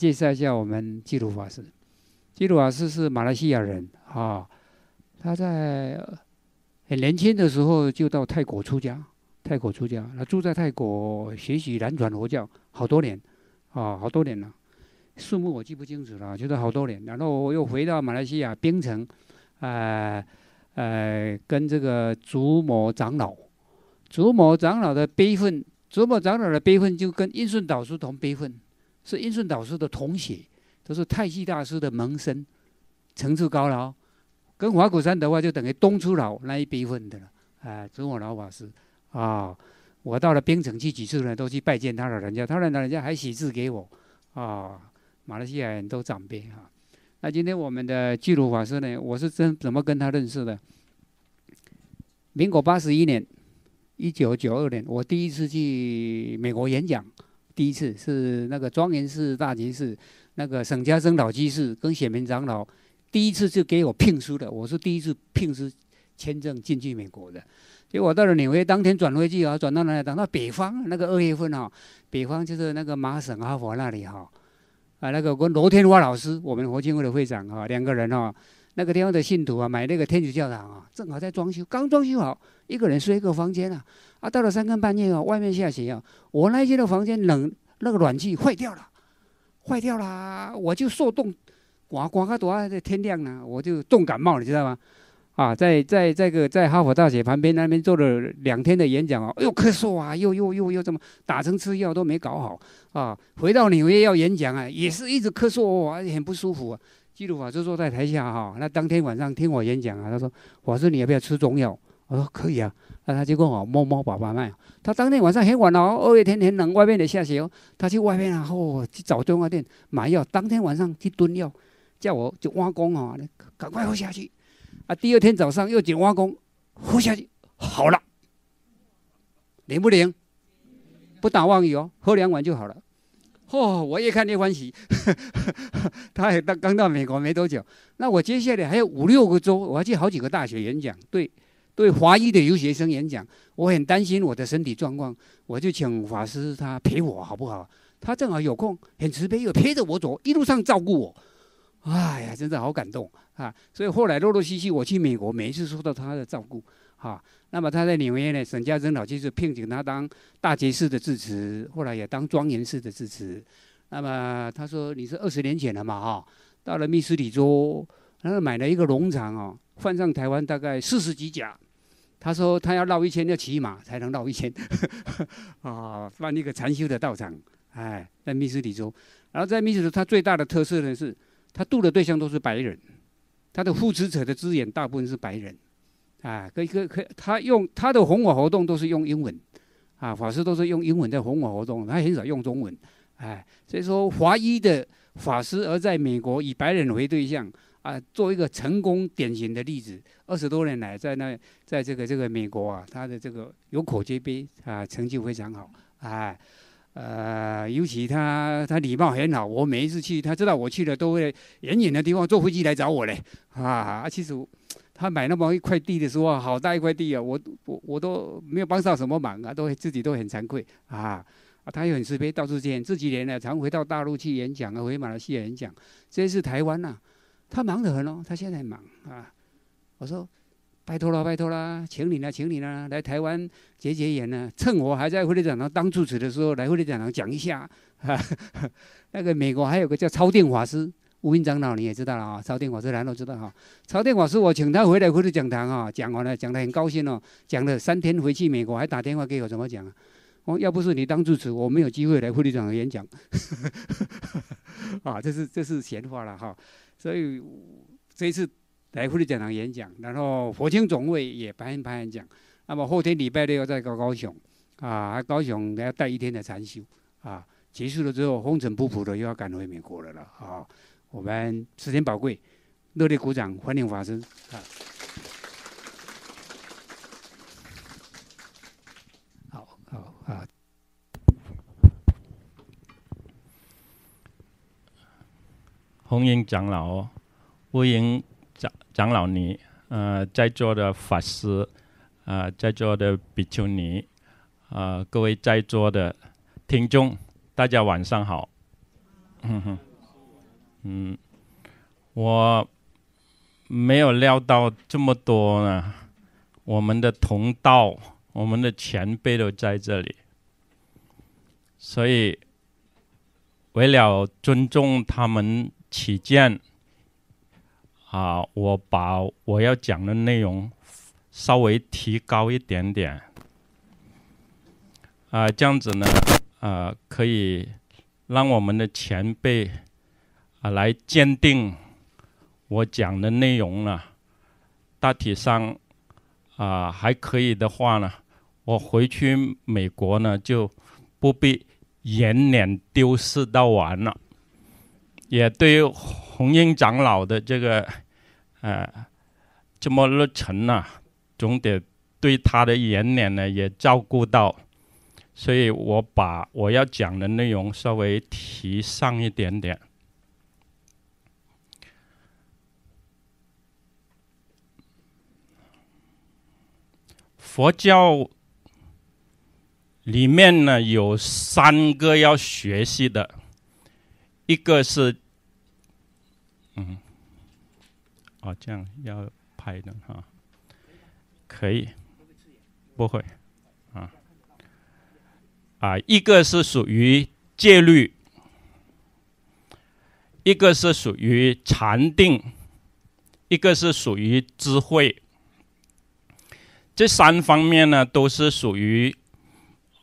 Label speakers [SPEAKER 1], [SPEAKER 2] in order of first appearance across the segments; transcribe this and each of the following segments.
[SPEAKER 1] 介绍一下我们基鲁法师。基鲁法师是马来西亚人啊，他在很年轻的时候就到泰国出家。泰国出家，他住在泰国学习南传佛教好多年，啊，好多年了，数目我记不清楚了，就是好多年。然后我又回到马来西亚槟城，呃呃，跟这个祖母长老、祖母长老的悲愤、祖母长老的悲愤，就跟印顺导师同悲愤。是英顺导师的同学，都是泰西大师的门生，层次高了哦。跟华果山的话，就等于东出老那一辈份的了。哎，尊我老法师，啊，我到了槟城去几次呢，都去拜见他老人家，他老人家还写字给我，啊，马来西亚人都长辈哈。那今天我们的巨如法师呢，我是真怎么跟他认识的？民国八十一年，一九九二年，我第一次去美国演讲。第一次是那个庄严寺大集市，那个沈家升老居士跟显明长老，第一次就给我聘书的，我是第一次聘书签证进去美国的，结果到了纽约当天转回去啊，转到哪里？转到北方那个二月份哈，北方就是那个麻省哈佛那里哈，啊，那个跟罗天华老师，我们佛经会的会长哈，两个人哈。那个地方的信徒啊，买那个天主教堂啊，正好在装修，刚装修好，一个人睡一个房间啊。啊，到了三更半夜哦，外面下雪啊，我那间的房间冷，那个暖气坏掉了，坏掉了，我就受冻，哇哇，快多啊！这天亮了，我就冻感冒你知道吗？啊，在在这个在哈佛大学旁边那边做了两天的演讲啊，又咳嗽啊，又又又又怎么打针吃药都没搞好啊，回到纽约要演讲啊，也是一直咳嗽啊，很不舒服啊。基鲁法师坐在台下哈，那当天晚上听我演讲啊，他说：“法师，你要不要吃中药？”我说：“可以啊。”那他就跟我摸摸把把脉。他当天晚上很晚了，二月天很冷，外面也下雪。他去外面啊，哦，去找中药店买药。当天晚上去蹲药，叫我就挖工啊，赶快喝下去。啊，第二天早上又去挖工喝下去，好了，灵不灵？不打妄语哦，喝两碗就好了。哦，我也看这欢喜，他也到刚到美国没多久。那我接下来还有五六个周，我还去好几个大学演讲，对，对华裔的留学生演讲。我很担心我的身体状况，我就请法师他陪我好不好？他正好有空，很慈悲又陪着我走，一路上照顾我。哎呀，真的好感动啊！所以后来陆陆续续我去美国，每一次受到他的照顾啊。那么他在纽约呢，沈家珍老先就聘请他当大爵士的致辞，后来也当庄严式的致辞。那么他说：“你是二十年前了嘛，哈。”到了密斯里州，然后买了一个农场哦，换上台湾大概四十几甲。他说：“他要绕一圈，要骑马才能绕一圈，啊，办一个禅修的道场，哎，在密斯里州，然后在密斯里州，他最大的特色呢是，他度的对象都是白人，他的护持者的资源大部分是白人。啊，可以可以可，以，他用他的红火活动都是用英文，啊，法师都是用英文在红火活动，他很少用中文，哎，所以说华裔的法师而在美国以白人为对象，啊，做一个成功典型的例子，二十多年来在那在这个这个美国啊，他的这个有口皆碑啊，成绩非常好，哎，呃，尤其他他礼貌很好，我每一次去，他知道我去了，都会远远的地方坐飞机来找我嘞，啊，啊，其实。他买那么一块地的时候，好大一块地啊！我我我都没有帮上什么忙啊，都自己都很惭愧啊啊！他又很慈悲，到处见，这几年呢，常回到大陆去演讲啊，回马来西亚演讲，这次台湾呐，他忙得很哦，他现在很忙啊！我说拜托啦，拜托啦，请你呢，请你呢，来台湾解解眼呢，趁我还在会展中堂当住持的时候，来会展中堂讲一下啊！那个美国还有个叫超电法师。吴云长老，你也知道了哈，朝天法师，当然都知道哈。朝天法师，我请他回来开的讲堂哈，讲完了，讲的很高兴哦，讲了三天，回去美国还打电话给我，怎么讲啊？我，要不是你当主持，我没有机会来佛利讲演讲。啊，这是这是闲话了哈。所以这次来福利讲堂演讲，然后佛经总会也派人派人讲。那么后天礼拜六要在高高雄，啊，高雄要带一天的禅修，啊，结束了之后风尘仆仆的又要赶回美国来了啊。我们时间宝贵，热烈鼓掌欢迎法师啊！
[SPEAKER 2] 好好啊！红英长老、乌英长长老尼、呃，在座的法师、啊，在座的比丘尼、啊，各位在座的听众，大家晚上好！嗯哼。嗯，我没有料到这么多呢。我们的同道，我们的前辈都在这里，所以为了尊重他们起见，啊，我把我要讲的内容稍微提高一点点，啊，这样子呢，啊，可以让我们的前辈。啊，来鉴定我讲的内容呢，大体上啊还可以的话呢，我回去美国呢就不必颜脸丢失到完了，也对红英长老的这个呃这么热忱呢，总得对他的颜脸呢也照顾到，所以我把我要讲的内容稍微提上一点点。佛教里面呢有三个要学习的，一个是，嗯，哦，这样要拍的哈，可以，不会，啊，啊，一个是属于戒律，一个是属于禅定，一个是属于智慧。这三方面呢，都是属于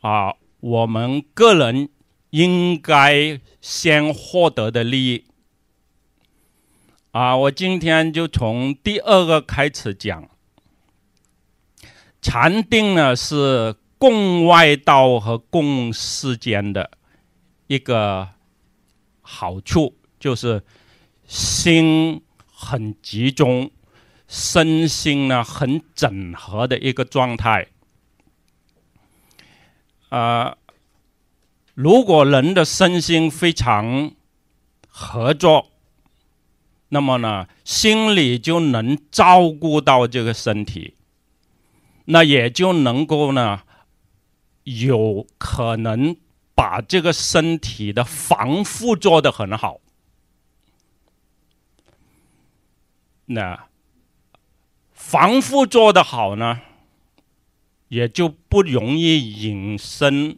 [SPEAKER 2] 啊，我们个人应该先获得的利益。啊，我今天就从第二个开始讲。禅定呢，是共外道和共世间的一个好处，就是心很集中。身心呢很整合的一个状态，啊，如果人的身心非常合作，那么呢，心理就能照顾到这个身体，那也就能够呢，有可能把这个身体的防护做得很好，那。防护做得好呢，也就不容易引申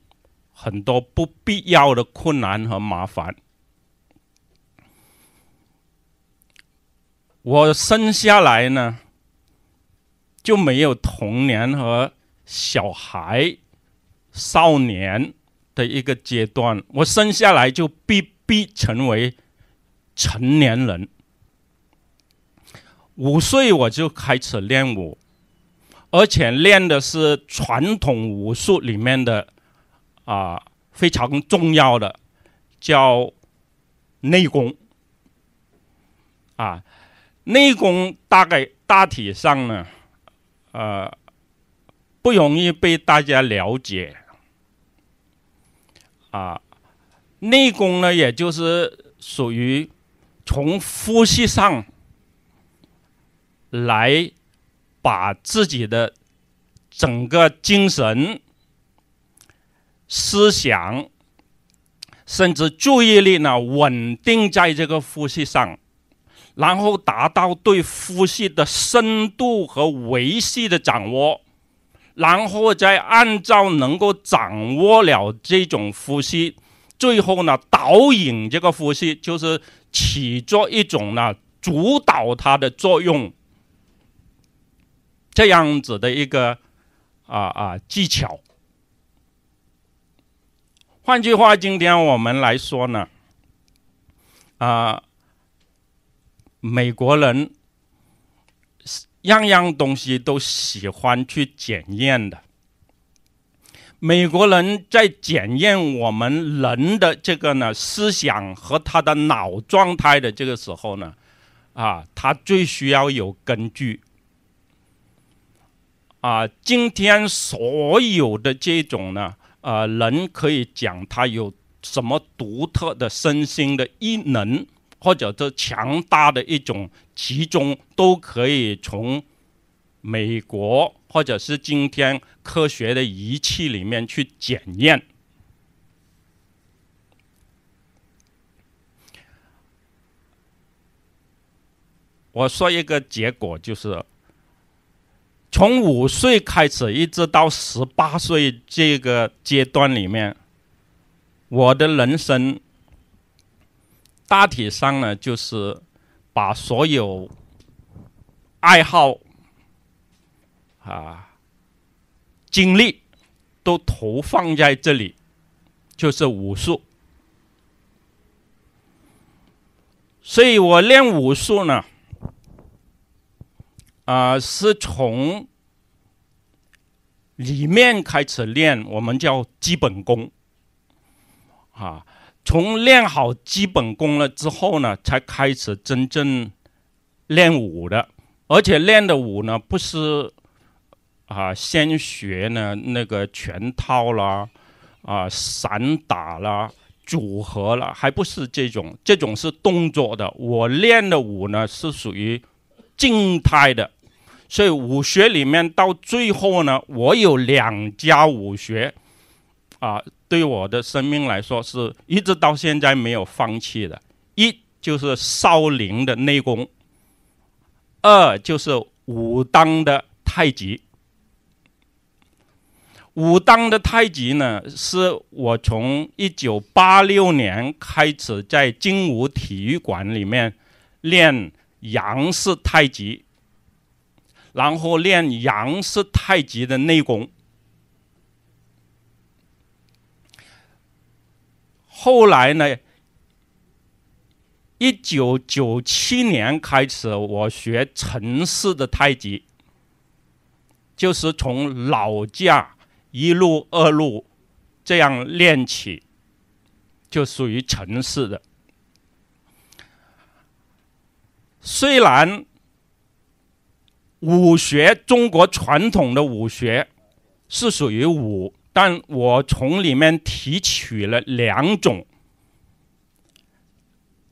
[SPEAKER 2] 很多不必要的困难和麻烦。我生下来呢，就没有童年和小孩、少年的一个阶段，我生下来就必必成为成年人。五岁我就开始练武，而且练的是传统武术里面的啊非常重要的叫内功。啊，内功大概大体上呢，呃，不容易被大家了解。啊，内功呢，也就是属于从呼吸上。来把自己的整个精神、思想，甚至注意力呢，稳定在这个呼吸上，然后达到对呼吸的深度和维系的掌握，然后再按照能够掌握了这种呼吸，最后呢，导引这个呼吸，就是起作一种呢，主导它的作用。这样子的一个啊啊技巧。换句话，今天我们来说呢，啊，美国人样样东西都喜欢去检验的。美国人在检验我们人的这个呢思想和他的脑状态的这个时候呢，啊，他最需要有根据。啊，今天所有的这种呢，呃，人可以讲他有什么独特的身心的异能，或者这强大的一种，其中都可以从美国或者是今天科学的仪器里面去检验。我说一个结果就是。从五岁开始，一直到十八岁这个阶段里面，我的人生大体上呢，就是把所有爱好、啊精力都投放在这里，就是武术。所以我练武术呢。啊，是从里面开始练，我们叫基本功。啊，从练好基本功了之后呢，才开始真正练武的。而且练的武呢，不是啊，先学呢那个拳套啦，啊，散打啦，组合了，还不是这种，这种是动作的。我练的武呢，是属于静态的。所以武学里面到最后呢，我有两家武学，啊，对我的生命来说是一直到现在没有放弃的。一就是少林的内功，二就是武当的太极。武当的太极呢，是我从一九八六年开始在精武体育馆里面练杨氏太极。然后练杨氏太极的内功。后来呢？一九九七年开始，我学陈氏的太极，就是从老架一路二路这样练起，就属于陈氏的。虽然。武学，中国传统的武学是属于武，但我从里面提取了两种，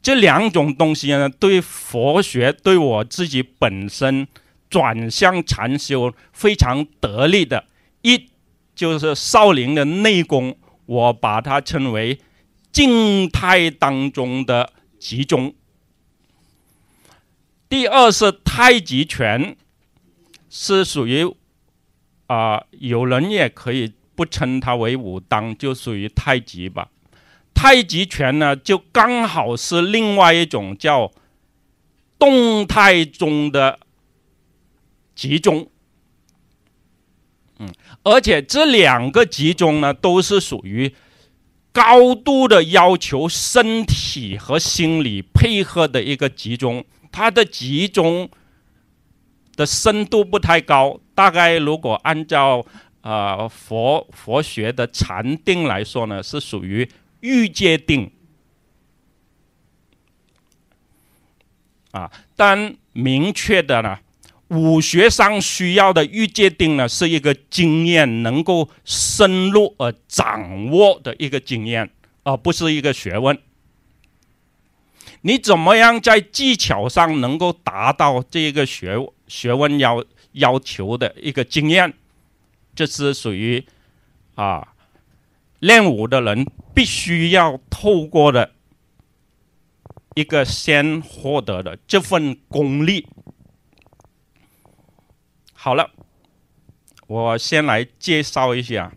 [SPEAKER 2] 这两种东西呢，对佛学，对我自己本身转向禅修非常得力的。一就是少林的内功，我把它称为静态当中的集中；第二是太极拳。是属于啊，有人也可以不称它为武当，就属于太极吧。太极拳呢，就刚好是另外一种叫动态中的集中。嗯，而且这两个集中呢，都是属于高度的要求身体和心理配合的一个集中，它的集中。的深度不太高，大概如果按照呃佛佛学的禅定来说呢，是属于欲界定，啊，但明确的呢，武学上需要的欲界定呢，是一个经验，能够深入而掌握的一个经验，而不是一个学问。你怎么样在技巧上能够达到这个学学问要要求的一个经验，这是属于啊练武的人必须要透过的，一个先获得的这份功力。好了，我先来介绍一下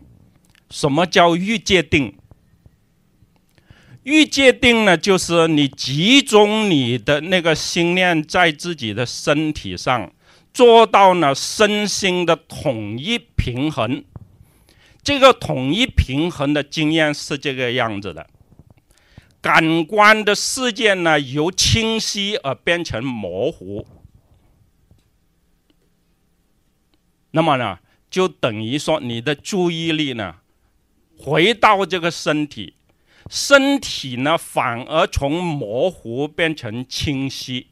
[SPEAKER 2] 什么叫预界定。预界定呢，就是你集中你的那个心念在自己的身体上，做到呢身心的统一平衡。这个统一平衡的经验是这个样子的：，感官的世界呢，由清晰而变成模糊。那么呢，就等于说你的注意力呢，回到这个身体。身体呢，反而从模糊变成清晰，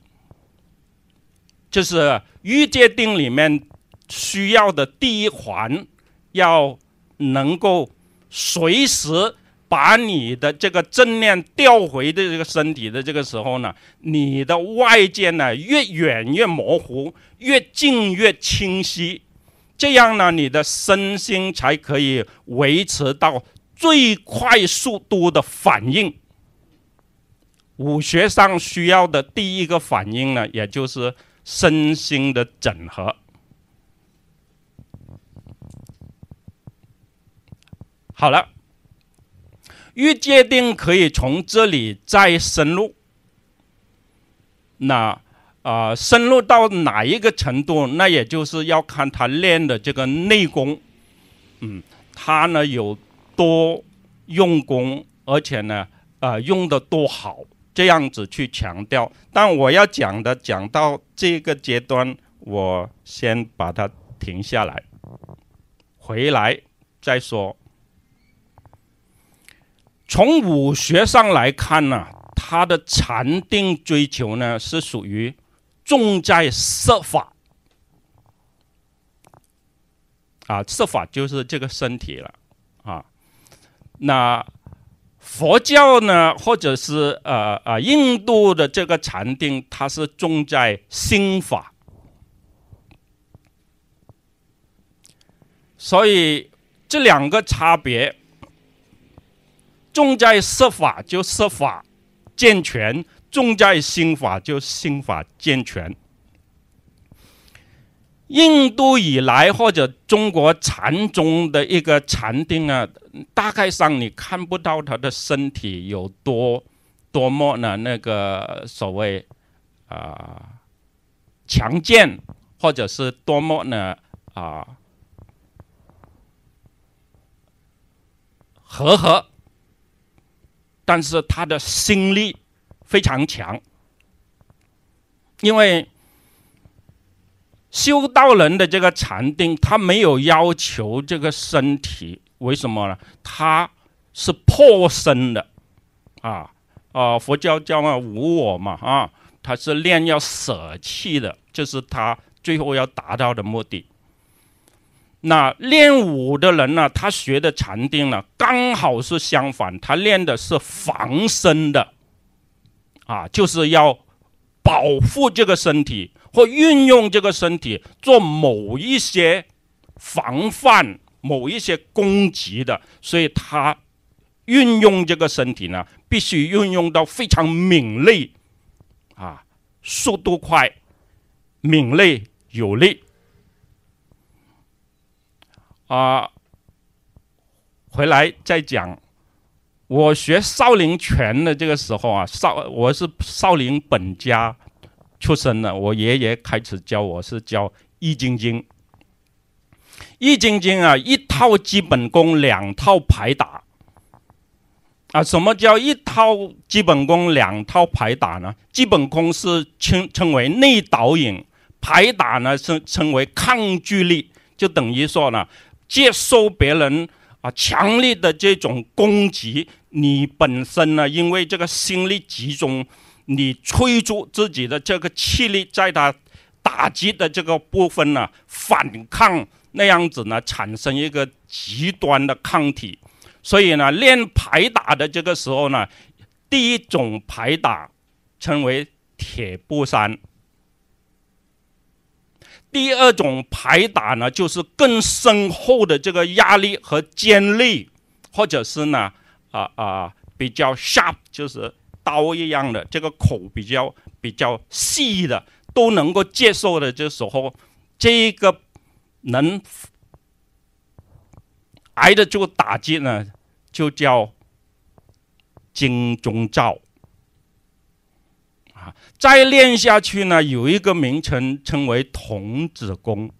[SPEAKER 2] 就是预界定里面需要的第一环，要能够随时把你的这个正念调回的这个身体的这个时候呢，你的外界呢越远越模糊，越近越清晰，这样呢，你的身心才可以维持到。最快速度的反应，武学上需要的第一个反应呢，也就是身心的整合。好了，预界定可以从这里再深入。那啊，深入到哪一个程度，那也就是要看他练的这个内功。嗯，他呢有。多用功，而且呢，呃，用的多好，这样子去强调。但我要讲的讲到这个阶段，我先把它停下来，回来再说。从武学上来看呢，他的禅定追求呢，是属于重在设法。啊，设法就是这个身体了。那佛教呢，或者是呃呃印度的这个禅定，它是重在心法，所以这两个差别，重在设法就设法健全，重在心法就心法健全。印度以来，或者中国禅宗的一个禅定啊，大概上你看不到他的身体有多多么呢？那个所谓啊强健，或者是多么呢啊和合，但是他的心力非常强，因为。修道人的这个禅定，他没有要求这个身体，为什么呢？他是破身的，啊，啊，佛教叫嘛无我嘛啊，他是练要舍弃的，就是他最后要达到的目的。那练武的人呢，他学的禅定呢，刚好是相反，他练的是防身的，啊，就是要保护这个身体。或运用这个身体做某一些防范、某一些攻击的，所以他运用这个身体呢，必须运用到非常敏锐啊，速度快、敏锐有力啊。回来再讲，我学少林拳的这个时候啊，少我是少林本家。出生了，我爷爷开始教我是教易筋经。易筋经啊，一套基本功，两套排打。啊，什么叫一套基本功，两套排打呢？基本功是称称为内导引，排打呢是称为抗拒力，就等于说呢，接受别人啊强烈的这种攻击，你本身呢因为这个心力集中。你催促自己的这个气力，在它打击的这个部分呢，反抗那样子呢，产生一个极端的抗体。所以呢，练排打的这个时候呢，第一种排打称为铁布衫。第二种排打呢，就是更深厚的这个压力和尖力，或者是呢，啊啊，比较 sharp 就是。刀一样的，这个口比较比较细的都能够接受的，这时候这个能挨得住打击呢，就叫金钟罩啊。再练下去呢，有一个名称称为童子功。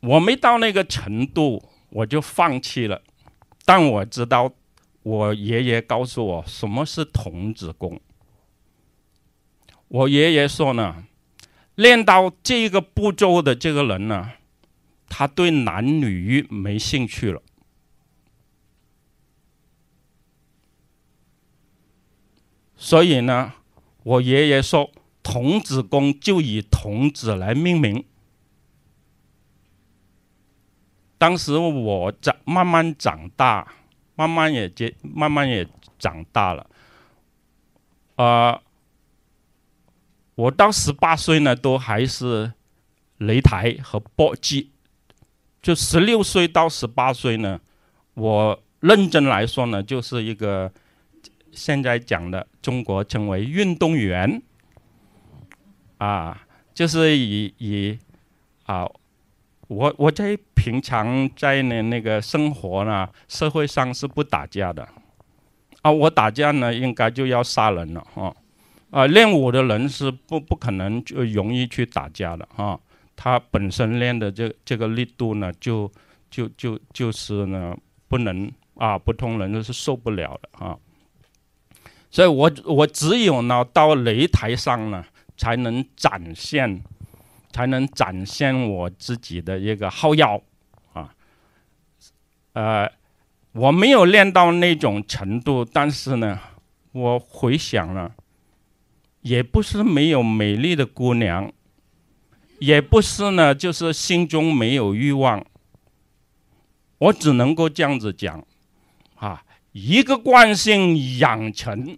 [SPEAKER 2] 我没到那个程度，我就放弃了。但我知道。我爷爷告诉我什么是童子功。我爷爷说呢，练到这个步骤的这个人呢，他对男女欲没兴趣了。所以呢，我爷爷说童子功就以童子来命名。当时我长慢慢长大。慢慢也接，慢慢也长大了。啊，我到十八岁呢，都还是擂台和搏击。就十六岁到十八岁呢，我认真来说呢，就是一个现在讲的中国称为运动员。啊，就是以以啊。我我在平常在呢那个生活呢社会上是不打架的，啊，我打架呢应该就要杀人了哈，啊，练武的人是不不可能就容易去打架的哈，他本身练的这这个力度呢，就就就就是呢不能啊普通人是受不了的啊，所以我我只有呢到擂台上呢才能展现。才能展现我自己的一个好腰，啊，呃，我没有练到那种程度，但是呢，我回想了，也不是没有美丽的姑娘，也不是呢，就是心中没有欲望，我只能够这样子讲，啊，一个惯性养成，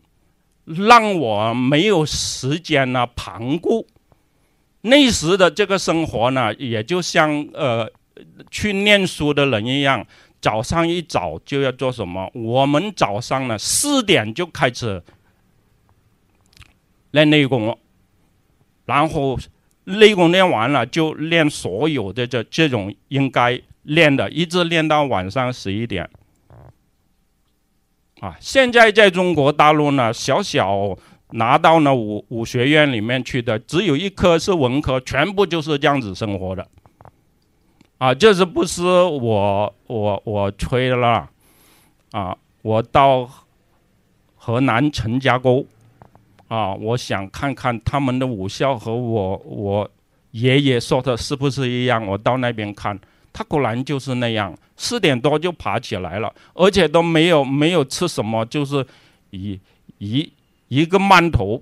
[SPEAKER 2] 让我没有时间呢旁顾。那时的这个生活呢，也就像呃去念书的人一样，早上一早就要做什么？我们早上呢四点就开始练内功，然后内功练完了就练所有的这这种应该练的，一直练到晚上十一点。啊，现在在中国大陆呢，小小。拿到了武武学院里面去的，只有一科是文科，全部就是这样子生活的，啊，就是不是我我我吹了，啊，我到河南陈家沟，啊，我想看看他们的武校和我我爷爷说的是不是一样，我到那边看，他果然就是那样，四点多就爬起来了，而且都没有没有吃什么，就是一一。一个馒头，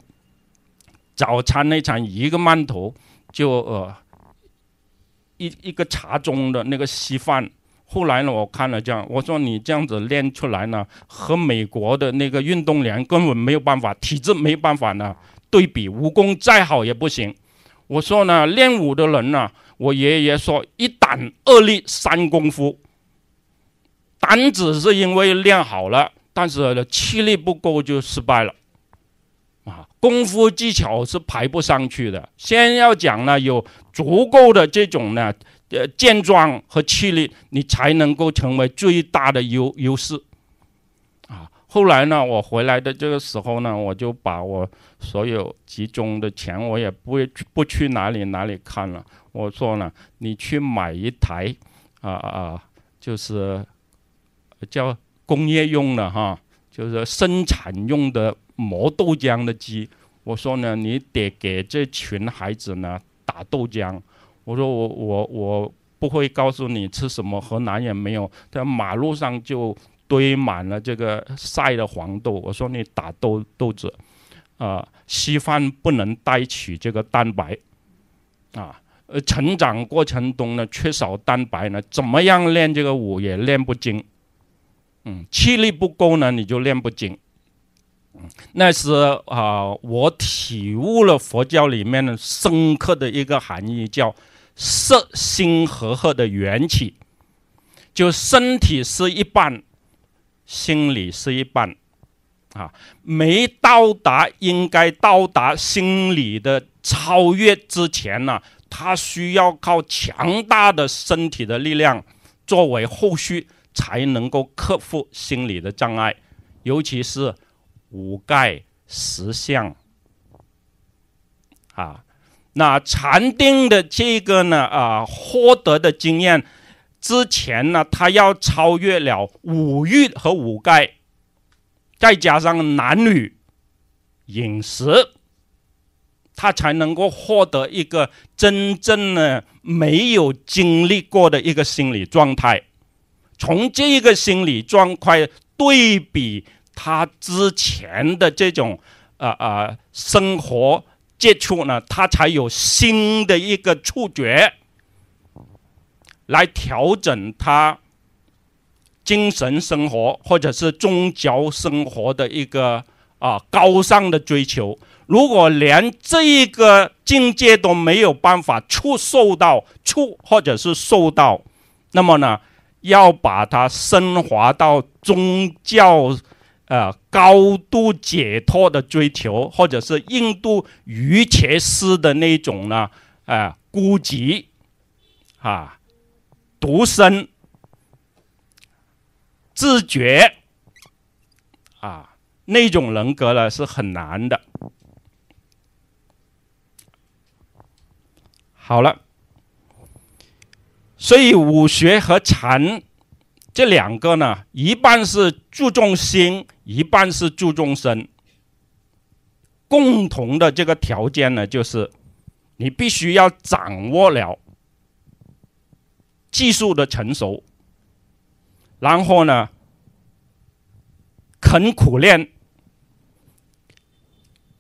[SPEAKER 2] 早餐那餐一个馒头就呃一一个茶盅的那个稀饭。后来呢，我看了这样，我说你这样子练出来呢，和美国的那个运动员根本没有办法，体质没办法呢。对比武功再好也不行。我说呢，练武的人呢，我爷爷说一胆二力三功夫。胆子是因为练好了，但是气力不够就失败了。功夫技巧是排不上去的，先要讲呢，有足够的这种呢，呃，健壮和气力，你才能够成为最大的优优势。啊，后来呢，我回来的这个时候呢，我就把我所有集中的钱，我也不不去哪里哪里看了，我说呢，你去买一台，啊啊，就是叫工业用的哈，就是生产用的。磨豆浆的机，我说呢，你得给这群孩子呢打豆浆。我说我我我不会告诉你吃什么，河南也没有，在马路上就堆满了这个晒的黄豆。我说你打豆豆子，啊，稀饭不能带取这个蛋白，啊，呃，成长过程中呢缺少蛋白呢，怎么样练这个舞也练不精，嗯，气力不够呢，你就练不精。那是啊，我体悟了佛教里面的深刻的一个含义，叫“色心合合”的缘起。就身体是一半，心理是一半啊。没到达应该到达心理的超越之前呢，他需要靠强大的身体的力量作为后续，才能够克服心理的障碍，尤其是。五盖十相，啊，那禅定的这个呢，啊，获得的经验之前呢，他要超越了五欲和五盖，再加上男女饮食，他才能够获得一个真正呢没有经历过的一个心理状态。从这个心理状态对比。他之前的这种，呃呃，生活接触呢，他才有新的一个触觉，来调整他精神生活或者是宗教生活的一个啊高尚的追求。如果连这一个境界都没有办法触受到触，或者是受到，那么呢，要把它升华到宗教。呃，高度解脱的追求，或者是印度瑜伽师的那种呢？呃，孤寂啊，独身、自觉啊，那种人格呢，是很难的。好了，所以武学和禅。这两个呢，一半是注重心，一半是注重身。共同的这个条件呢，就是你必须要掌握了技术的成熟，然后呢，肯苦练，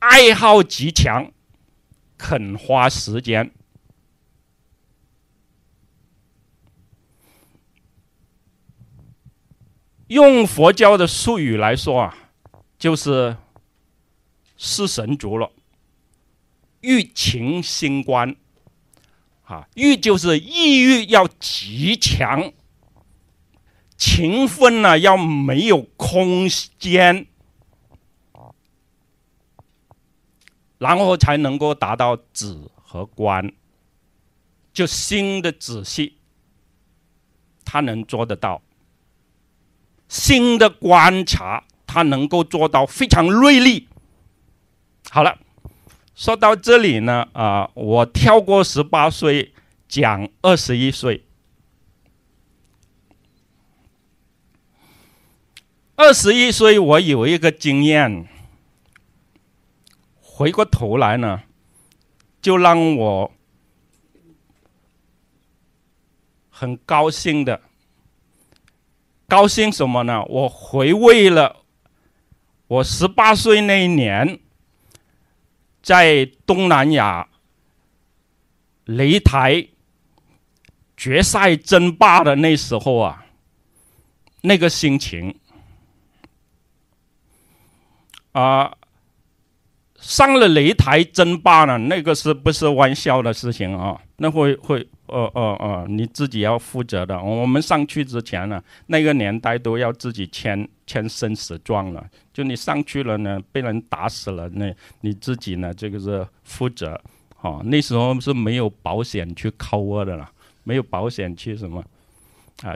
[SPEAKER 2] 爱好极强，肯花时间。用佛教的术语来说啊，就是四神足了，欲情心观，啊，欲就是意欲要极强，勤奋呢要没有空间，然后才能够达到止和观，就心的仔细，他能做得到。新的观察，他能够做到非常锐利。好了，说到这里呢，啊，我跳过十八岁，讲二十一岁。二十一岁，我有一个经验，回过头来呢，就让我很高兴的。高兴什么呢？我回味了我十八岁那一年在东南亚擂台决赛争霸的那时候啊，那个心情啊，上了擂台争霸呢，那个是不是玩笑的事情啊？那会会。哦哦哦，你自己要负责的。我们上去之前呢，那个年代都要自己签签生死状了。就你上去了呢，被人打死了，那你自己呢，这个是负责。哦，那时候是没有保险去扣的了，没有保险去什么啊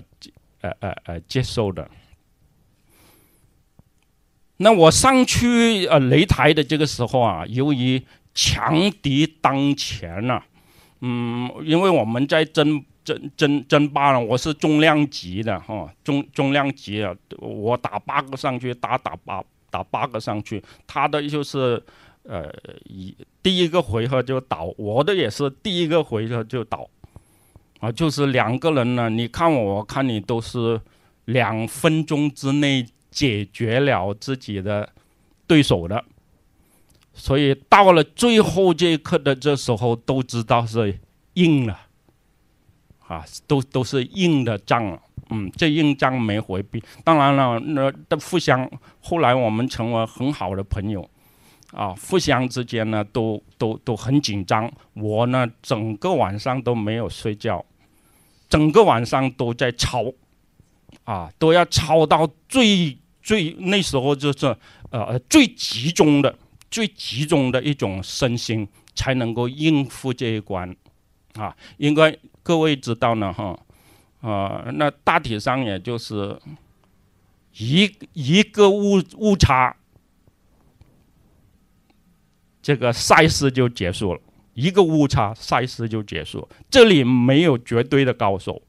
[SPEAKER 2] 啊啊啊接受的。那我上去呃擂台的这个时候啊，由于强敌当前了。嗯，因为我们在争争争争霸了，我是重量级的哈，重重量级啊，我打八个上去，打打八打八个上去，他的就是，呃，一第一个回合就倒，我的也是第一个回合就倒，啊，就是两个人呢，你看我，我看你，都是两分钟之内解决了自己的对手的。所以到了最后这一刻的这时候，都知道是硬了，啊，都都是硬的仗了。嗯，这硬仗没回避。当然了，那的互相，后来我们成为很好的朋友，啊，互相之间呢都都都很紧张。我呢，整个晚上都没有睡觉，整个晚上都在吵，啊，都要吵到最最那时候就是呃最集中的。最集中的一种身心才能够应付这一关啊！应该各位知道呢，哈啊，那大体上也就是一一个误误差，这个赛事就结束了。一个误差，赛事就结束。这里没有绝对的高手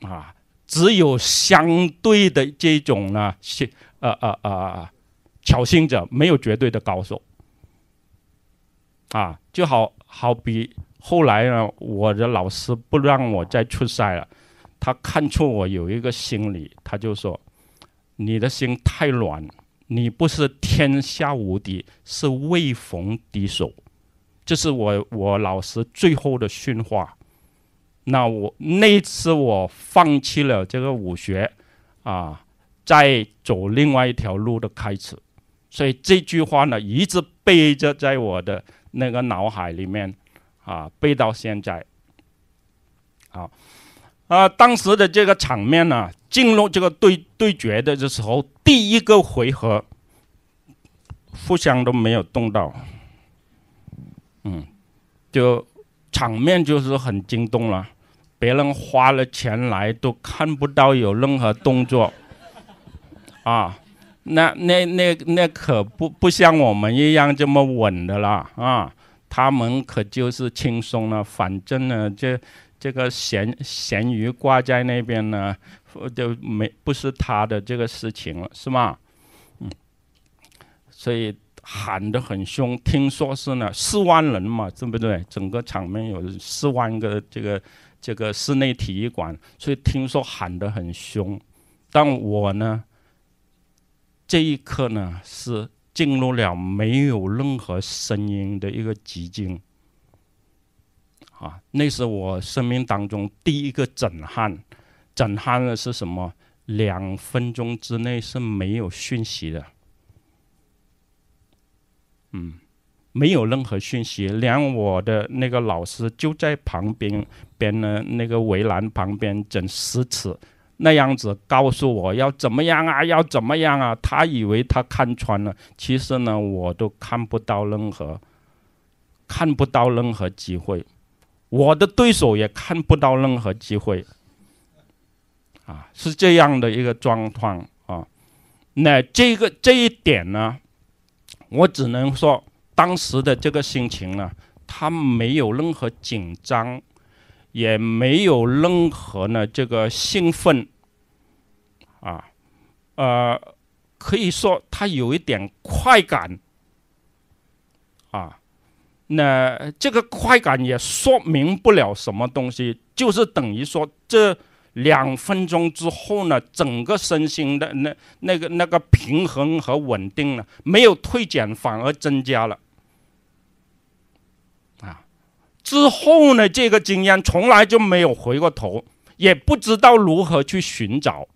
[SPEAKER 2] 啊，只有相对的这种呢，是啊啊啊挑衅者没有绝对的高手，啊，就好好比后来呢，我的老师不让我再出赛了，他看出我有一个心理，他就说：“你的心太软，你不是天下无敌，是未逢敌手。”这是我我老师最后的训话。那我那次我放弃了这个武学，啊，在走另外一条路的开始。所以这句话呢，一直背着在我的那个脑海里面，啊，背到现在。好，啊，当时的这个场面呢，进入这个对对决的时候，第一个回合，互相都没有动到，嗯，就场面就是很惊动了，别人花了钱来都看不到有任何动作，啊。那那那那可不不像我们一样这么稳的啦啊！他们可就是轻松了，反正呢，这这个咸咸鱼挂在那边呢，就没不是他的这个事情了，是吗？嗯。所以喊得很凶，听说是呢四万人嘛，对不对？整个场面有四万个这个这个室内体育馆，所以听说喊得很凶。但我呢？这一刻呢，是进入了没有任何声音的一个寂静，啊，那是我生命当中第一个震撼，震撼的是什么？两分钟之内是没有讯息的，嗯，没有任何讯息，连我的那个老师就在旁边边呢，那个围栏旁边整十尺，那样子告诉我要怎么样啊？要怎么样啊？他以为他看穿了，其实呢，我都看不到任何，看不到任何机会，我的对手也看不到任何机会，啊，是这样的一个状况啊。那这个这一点呢，我只能说当时的这个心情呢，他没有任何紧张，也没有任何呢这个兴奋。啊，呃，可以说他有一点快感，啊，那这个快感也说明不了什么东西，就是等于说这两分钟之后呢，整个身心的那那个那个平衡和稳定呢，没有退减，反而增加了，啊，之后呢，这个经验从来就没有回过头，也不知道如何去寻找。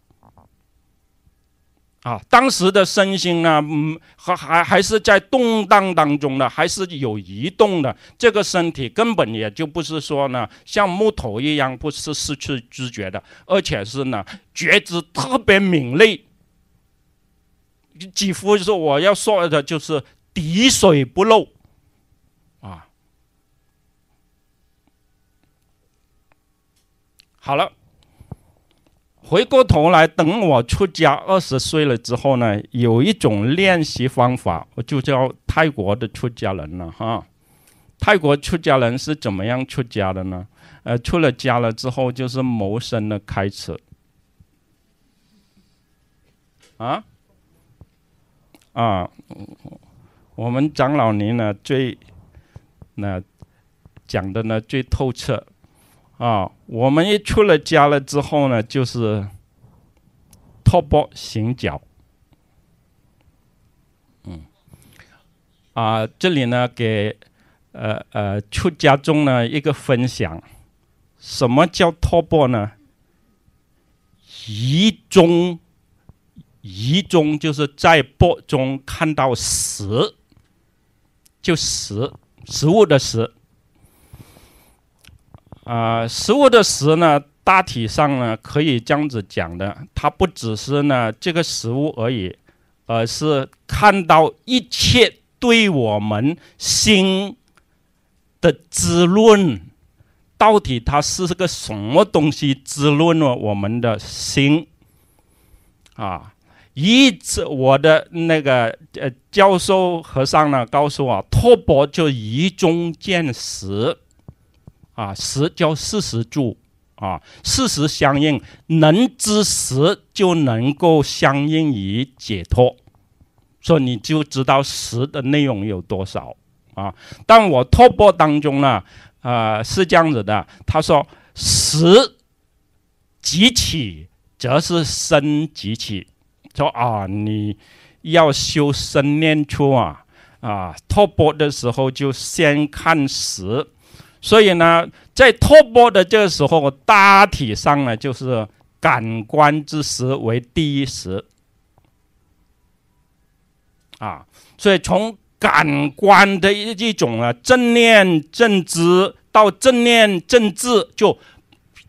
[SPEAKER 2] 啊，当时的身心呢，嗯，还还还是在动荡当中呢，还是有移动的。这个身体根本也就不是说呢，像木头一样，不是失去知觉的，而且是呢，觉知特别敏锐，几乎就是我要说的，就是滴水不漏，啊，好了。回过头来，等我出家二十岁了之后呢，有一种练习方法，我就叫泰国的出家人了哈。泰国出家人是怎么样出家的呢？呃，出了家了之后，就是谋生的开始。啊啊，我们长老您呢最那讲的呢最透彻。啊，我们一出了家了之后呢，就是托钵行脚。嗯，啊，这里呢给呃呃出家中呢一个分享，什么叫托钵呢？一中一中就是在钵中看到食，就食食物的食。啊，食物的食呢，大体上呢可以这样子讲的，它不只是呢这个食物而已，而是看到一切对我们心的滋润，到底它是个什么东西滋润了我们的心？啊，一直我的那个呃，教授和尚呢告诉我，拓钵就一中见实。啊，十叫四十住，啊，四十相应，能知十就能够相应于解脱，所以你就知道十的内容有多少啊。但我拓播当中呢，呃，是这样子的，他说十即起，则是生即起，说啊，你要修生念处啊，啊，拓播的时候就先看十。所以呢，在脱波的这个时候，大体上呢就是感官之时为第一时，啊，所以从感官的一一种呢正念正知到正念正知，就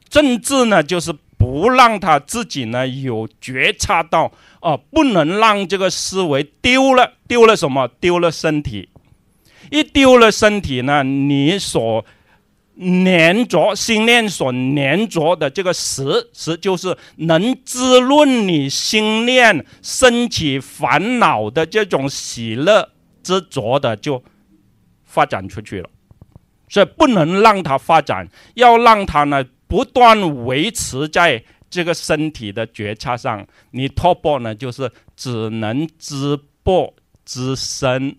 [SPEAKER 2] 正知呢就是不让他自己呢有觉察到啊，不能让这个思维丢了，丢了什么？丢了身体，一丢了身体呢，你所粘着心念所粘着的这个实实，就是能滋润你心念、升起烦恼的这种喜乐执着的，就发展出去了。所以不能让它发展，要让它呢不断维持在这个身体的觉察上。你突破呢，就是只能知破知深。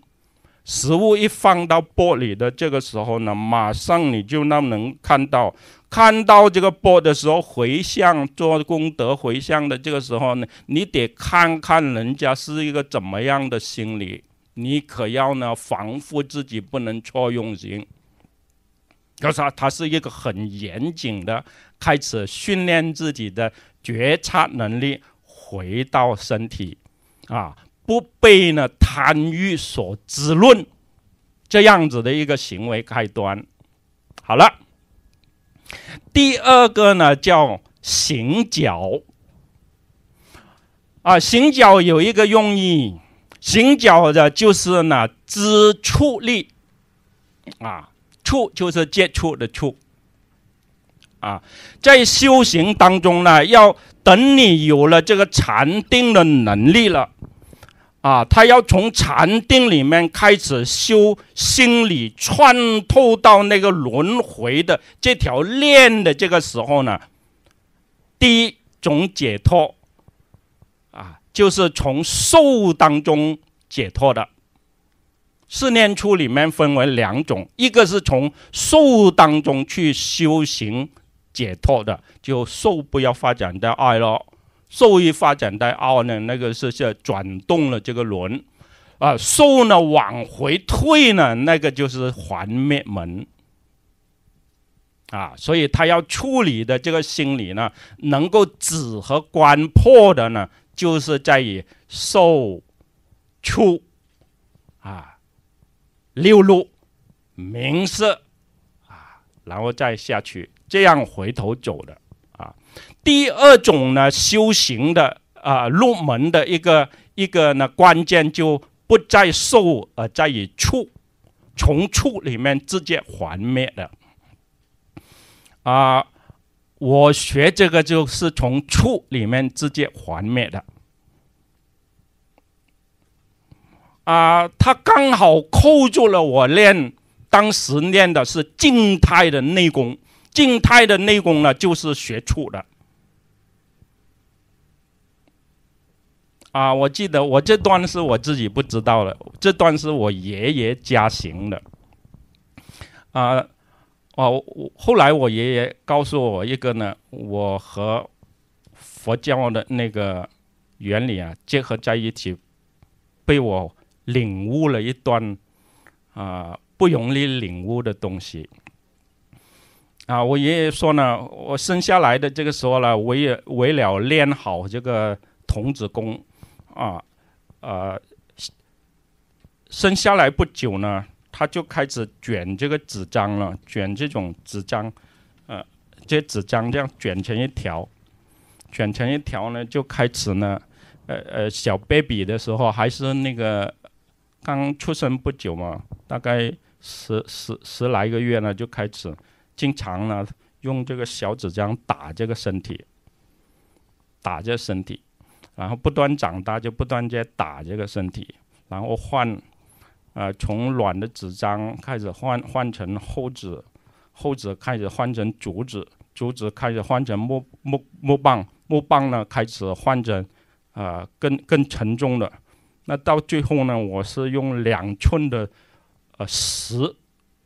[SPEAKER 2] 食物一放到玻璃的这个时候呢，马上你就那能看到，看到这个波的时候，回向做功德回向的这个时候呢，你得看看人家是一个怎么样的心理，你可要呢防护自己不能错用心。就是它是一个很严谨的，开始训练自己的觉察能力，回到身体，啊。不被呢贪欲所滋润，这样子的一个行为开端。好了，第二个呢叫行脚啊，行脚有一个用意，行脚的就是呢知处力啊，处就是接触的处。啊，在修行当中呢，要等你有了这个禅定的能力了。啊，他要从禅定里面开始修心理，穿透到那个轮回的这条链的这个时候呢，第一种解脱，啊，就是从受当中解脱的。四念处里面分为两种，一个是从受当中去修行解脱的，就受不要发展的爱了。兽医发展在奥呢，那个是是转动了这个轮，啊，兽呢往回退呢，那个就是还灭门，啊，所以他要处理的这个心理呢，能够止和观破的呢，就是在于兽出，啊，六路名色，啊，然后再下去，这样回头走的。第二种呢，修行的啊入门的一个一个呢关键就不在受，而在于处，从处里面直接还灭的啊。我学这个就是从处里面直接还灭的啊。他刚好扣住了我练，当时练的是静态的内功，静态的内功呢就是学处的。啊，我记得我这段是我自己不知道的，这段是我爷爷家行的。啊，哦，后来我爷爷告诉我一个呢，我和佛教的那个原理啊结合在一起，被我领悟了一段啊不容易领悟的东西。啊，我爷爷说呢，我生下来的这个时候呢，为为了练好这个童子功。啊，呃，生下来不久呢，他就开始卷这个纸张了，卷这种纸张，呃，这纸张这样卷成一条，卷成一条呢，就开始呢，呃呃，小 baby 的时候还是那个刚出生不久嘛，大概十十十来个月呢，就开始经常呢用这个小纸张打这个身体，打这身体。然后不断长大，就不断在打这个身体，然后换，呃，从软的纸张开始换换成厚纸，厚纸开始换成竹子，竹子开始换成木木木棒，木棒呢开始换成啊更更沉重的。那到最后呢，我是用两寸的呃十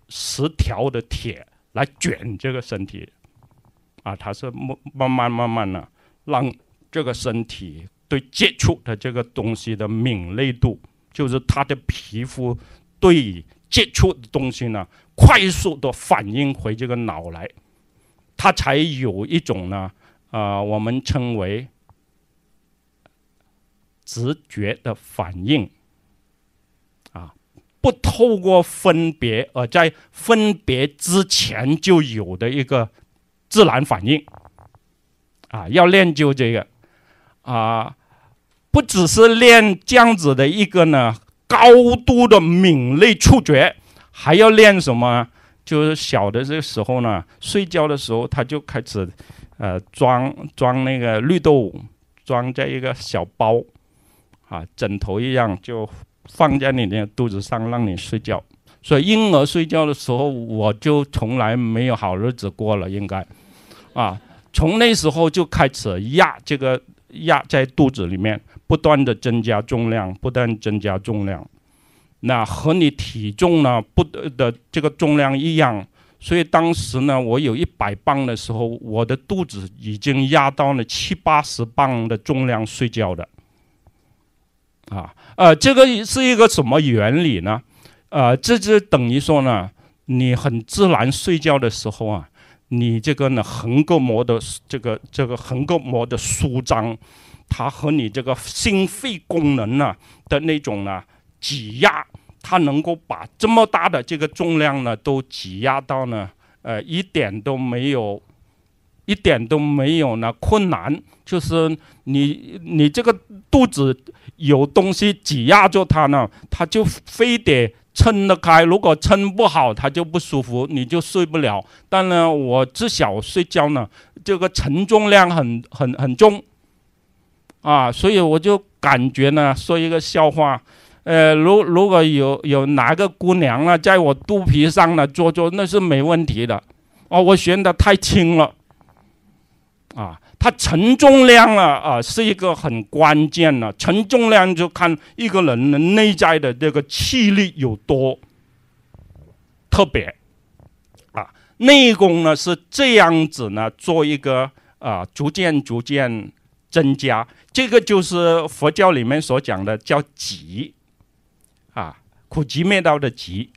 [SPEAKER 2] 十条的铁来卷这个身体，啊，它是慢慢慢慢的让这个身体。对接触的这个东西的敏锐度，就是他的皮肤对接触的东西呢，快速的反应回这个脑来，他才有一种呢，啊，我们称为直觉的反应，啊，不透过分别，而在分别之前就有的一个自然反应，啊，要练就这个。啊，不只是练这样子的一个呢，高度的敏锐触觉，还要练什么？就是小的这个时候呢，睡觉的时候他就开始，呃，装装那个绿豆，装在一个小包，啊，枕头一样就放在你的肚子上让你睡觉。所以婴儿睡觉的时候，我就从来没有好日子过了，应该，啊，从那时候就开始压这个。压在肚子里面，不断的增加重量，不断增加重量，那和你体重呢不的这个重量一样，所以当时呢，我有一百磅的时候，我的肚子已经压到了七八十磅的重量睡觉的，啊，呃，这个是一个什么原理呢？呃，这就等于说呢，你很自然睡觉的时候啊。你这个呢横膈膜的这个这个横膈膜的舒张，它和你这个心肺功能呢的那种呢挤压，它能够把这么大的这个重量呢都挤压到呢，呃，一点都没有，一点都没有呢困难，就是你你这个肚子有东西挤压着它呢，它就非得。撑得开，如果撑不好，它就不舒服，你就睡不了。但呢，我至少睡觉呢，这个承重量很很很重，啊，所以我就感觉呢，说一个笑话，呃，如如果有有哪个姑娘啊，在我肚皮上呢坐坐，那是没问题的，哦，我悬的太轻了，啊。它承重量啊啊是一个很关键的承重量就看一个人的内在的这个气力有多特别啊，内功呢是这样子呢，做一个啊，逐渐逐渐增加，这个就是佛教里面所讲的叫极啊，苦集灭道的极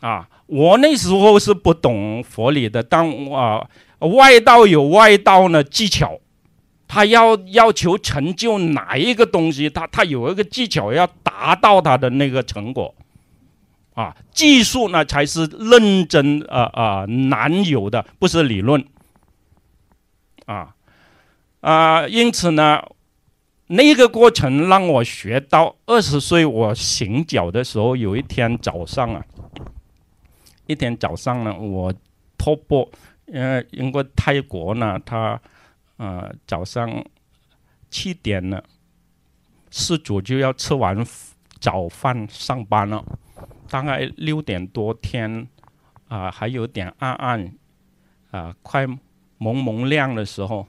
[SPEAKER 2] 啊，我那时候是不懂佛理的，但我。外道有外道呢技巧，他要要求成就哪一个东西，他他有一个技巧要达到他的那个成果，啊，技术呢才是认真啊啊难有的，不是理论，啊啊，因此呢，那个过程让我学到二十岁我行脚的时候，有一天早上啊，一天早上呢，我托钵。因为因为泰国呢，他呃早上七点了，事主就要吃完早饭上班了，大概六点多天啊还有点暗暗啊快蒙蒙亮的时候，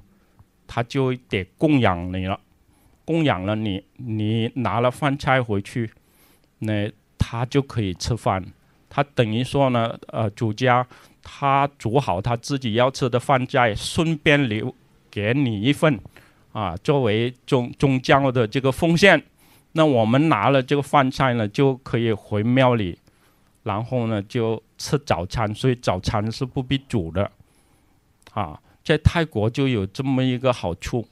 [SPEAKER 2] 他就得供养你了，供养了你，你拿了饭菜回去，那他就可以吃饭，他等于说呢，呃主家。他煮好他自己要吃的饭菜，顺便留给你一份，啊，作为宗宗教的这个奉献。那我们拿了这个饭菜呢，就可以回庙里，然后呢就吃早餐。所以早餐是不必煮的，啊，在泰国就有这么一个好处，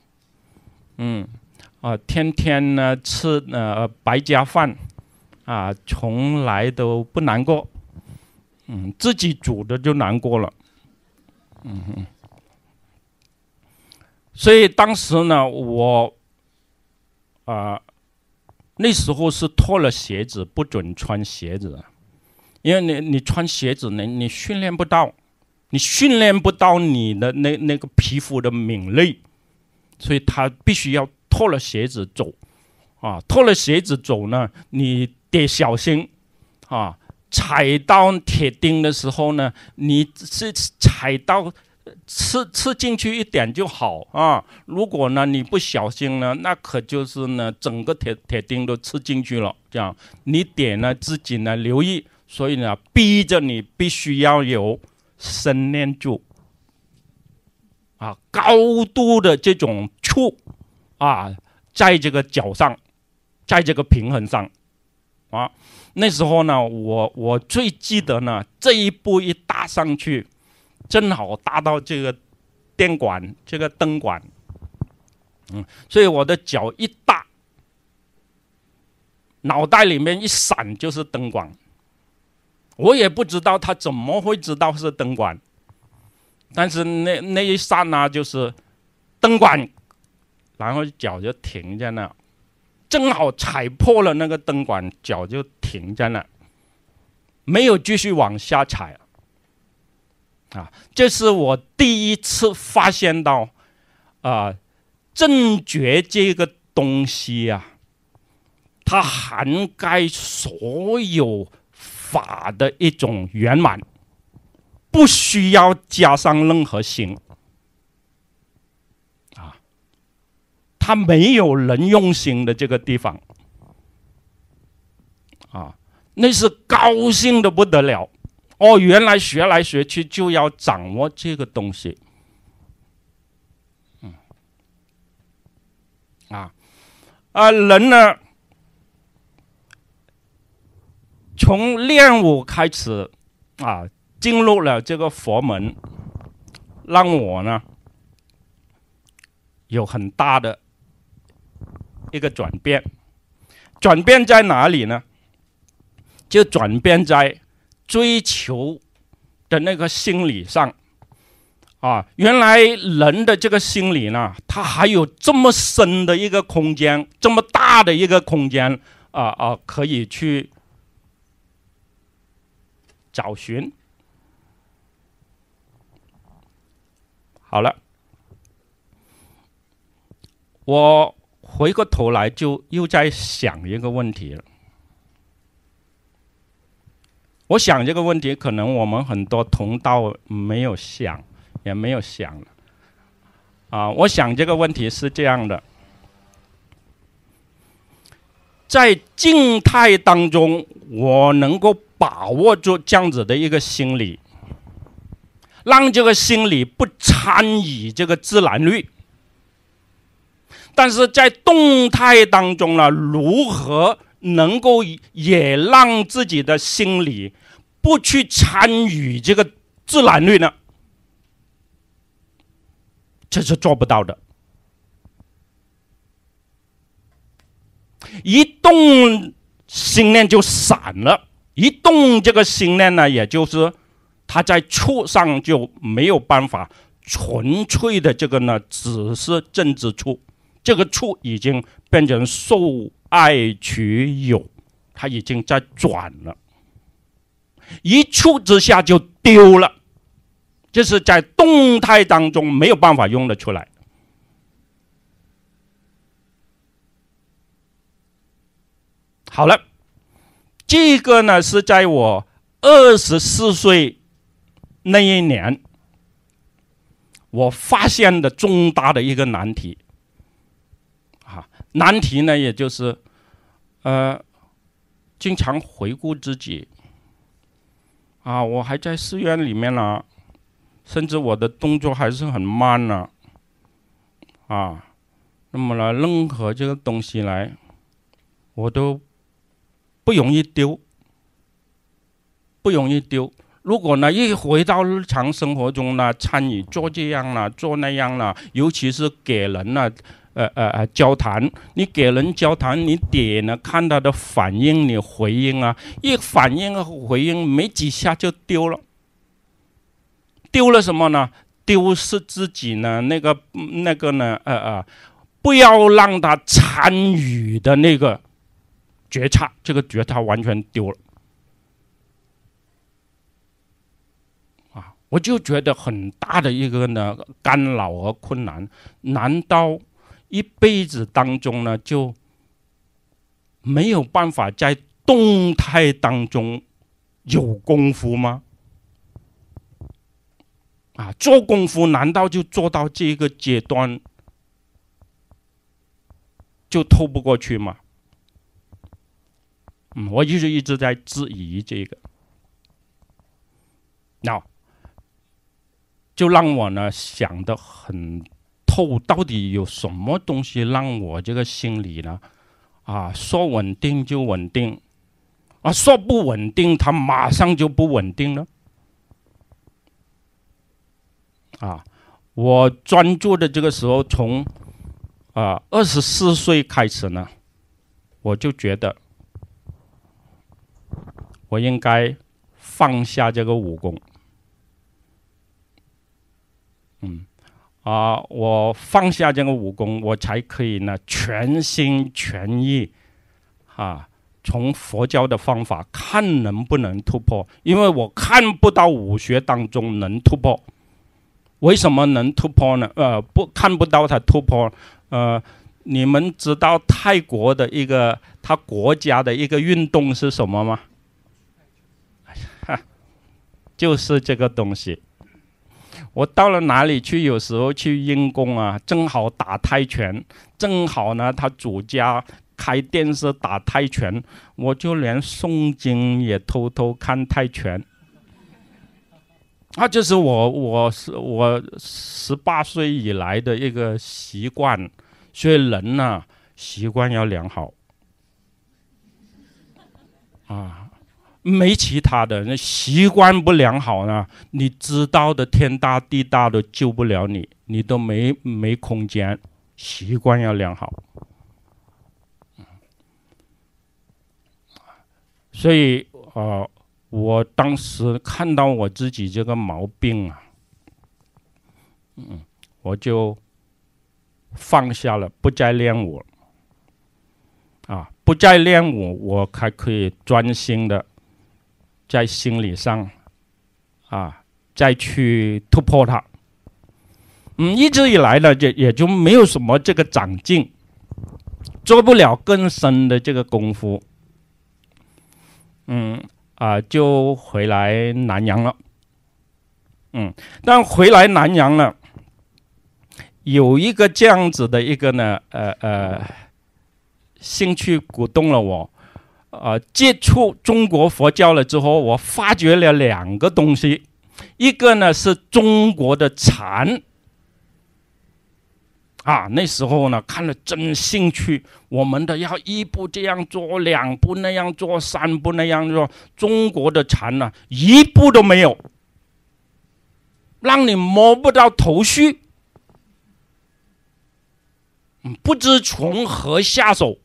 [SPEAKER 2] 嗯，啊，天天呢吃呃白家饭，啊，从来都不难过。嗯，自己煮的就难过了，嗯，所以当时呢，我啊，那时候是脱了鞋子不准穿鞋子，因为你你穿鞋子呢，你训练不到，你训练不到你的那那个皮肤的敏锐，所以他必须要脱了鞋子走，啊，脱了鞋子走呢，你得小心啊。踩到铁钉的时候呢，你是踩到刺刺进去一点就好啊。如果呢你不小心呢，那可就是呢整个铁铁钉都刺进去了。这样你点呢自己呢留意，所以呢逼着你必须要有生念住啊，高度的这种触啊，在这个脚上，在这个平衡上啊。那时候呢，我我最记得呢，这一步一搭上去，正好搭到这个电管，这个灯管，嗯，所以我的脚一踏，脑袋里面一闪就是灯管，我也不知道他怎么会知道是灯管，但是那那一刹那就是灯管，然后脚就停在那，正好踩破了那个灯管，脚就。停在那，没有继续往下踩。啊，这是我第一次发现到，啊，正觉这个东西啊，它涵盖所有法的一种圆满，不需要加上任何心。啊，它没有人用心的这个地方。那是高兴的不得了，哦，原来学来学去就要掌握这个东西，嗯，啊，啊，人呢，从练武开始啊，进入了这个佛门，让我呢有很大的一个转变，转变在哪里呢？就转变在追求的那个心理上，啊，原来人的这个心理呢，它还有这么深的一个空间，这么大的一个空间，啊啊，可以去找寻。好了，我回过头来就又在想一个问题了。我想这个问题，可能我们很多同道没有想，也没有想啊，我想这个问题是这样的，在静态当中，我能够把握住这样子的一个心理，让这个心理不参与这个自然律。但是在动态当中呢，如何能够也让自己的心理？不去参与这个自然律呢，这是做不到的。一动心念就散了，一动这个心念呢，也就是他在处上就没有办法纯粹的这个呢，只是政治处，这个处已经变成受爱取有，他已经在转了。一触之下就丢了，这是在动态当中没有办法用得出来。好了，这个呢是在我二十四岁那一年，我发现的重大的一个难题。啊，难题呢，也就是，呃，经常回顾自己。啊，我还在寺院里面呢，甚至我的动作还是很慢呢、啊，那么呢，任何这个东西来，我都不容易丢，不容易丢。如果呢，一回到日常生活中呢，参与做这样了，做那样了，尤其是给人呢。呃呃呃，交谈，你给人交谈，你点了看他的反应，你回应啊，一反应和回应没几下就丢了，丢了什么呢？丢失自己呢？那个那个呢？呃呃，不要让他参与的那个觉察，这个觉察完全丢了啊！我就觉得很大的一个呢干扰和困难，难道？一辈子当中呢，就没有办法在动态当中有功夫吗？啊，做功夫难道就做到这个阶段就透不过去吗？嗯，我就是一直在质疑这个，那就让我呢想的很。后到底有什么东西让我这个心理呢？啊，说稳定就稳定，啊，说不稳定，它马上就不稳定了。啊，我专注的这个时候，从啊二十四岁开始呢，我就觉得我应该放下这个武功，嗯。啊！我放下这个武功，我才可以呢，全心全意啊，从佛教的方法看能不能突破。因为我看不到武学当中能突破。为什么能突破呢？呃，不，看不到他突破。呃，你们知道泰国的一个，他国家的一个运动是什么吗？哈，就是这个东西。我到了哪里去？有时候去练功啊，正好打泰拳，正好呢，他主家开电视打泰拳，我就连诵经也偷偷看泰拳。啊，就是我，我是我十八岁以来的一个习惯，所以人呢，习惯要良好啊。没其他的，那习惯不良好呢？你知道的，天大地大都救不了你，你都没没空间。习惯要良好。所以，呃，我当时看到我自己这个毛病啊，嗯，我就放下了，不再练舞，啊，不再练舞，我还可以专心的。在心理上，啊，再去突破它，嗯，一直以来呢，也也就没有什么这个长进，做不了更深的这个功夫，嗯啊，就回来南阳了，嗯，但回来南阳了，有一个这样子的一个呢，呃呃，兴趣鼓动了我。啊，接触中国佛教了之后，我发觉了两个东西，一个呢是中国的禅，啊，那时候呢看了真兴趣。我们的要一步这样做，两步那样做，三步那样做，中国的禅呢一步都没有，让你摸不到头绪，不知从何下手。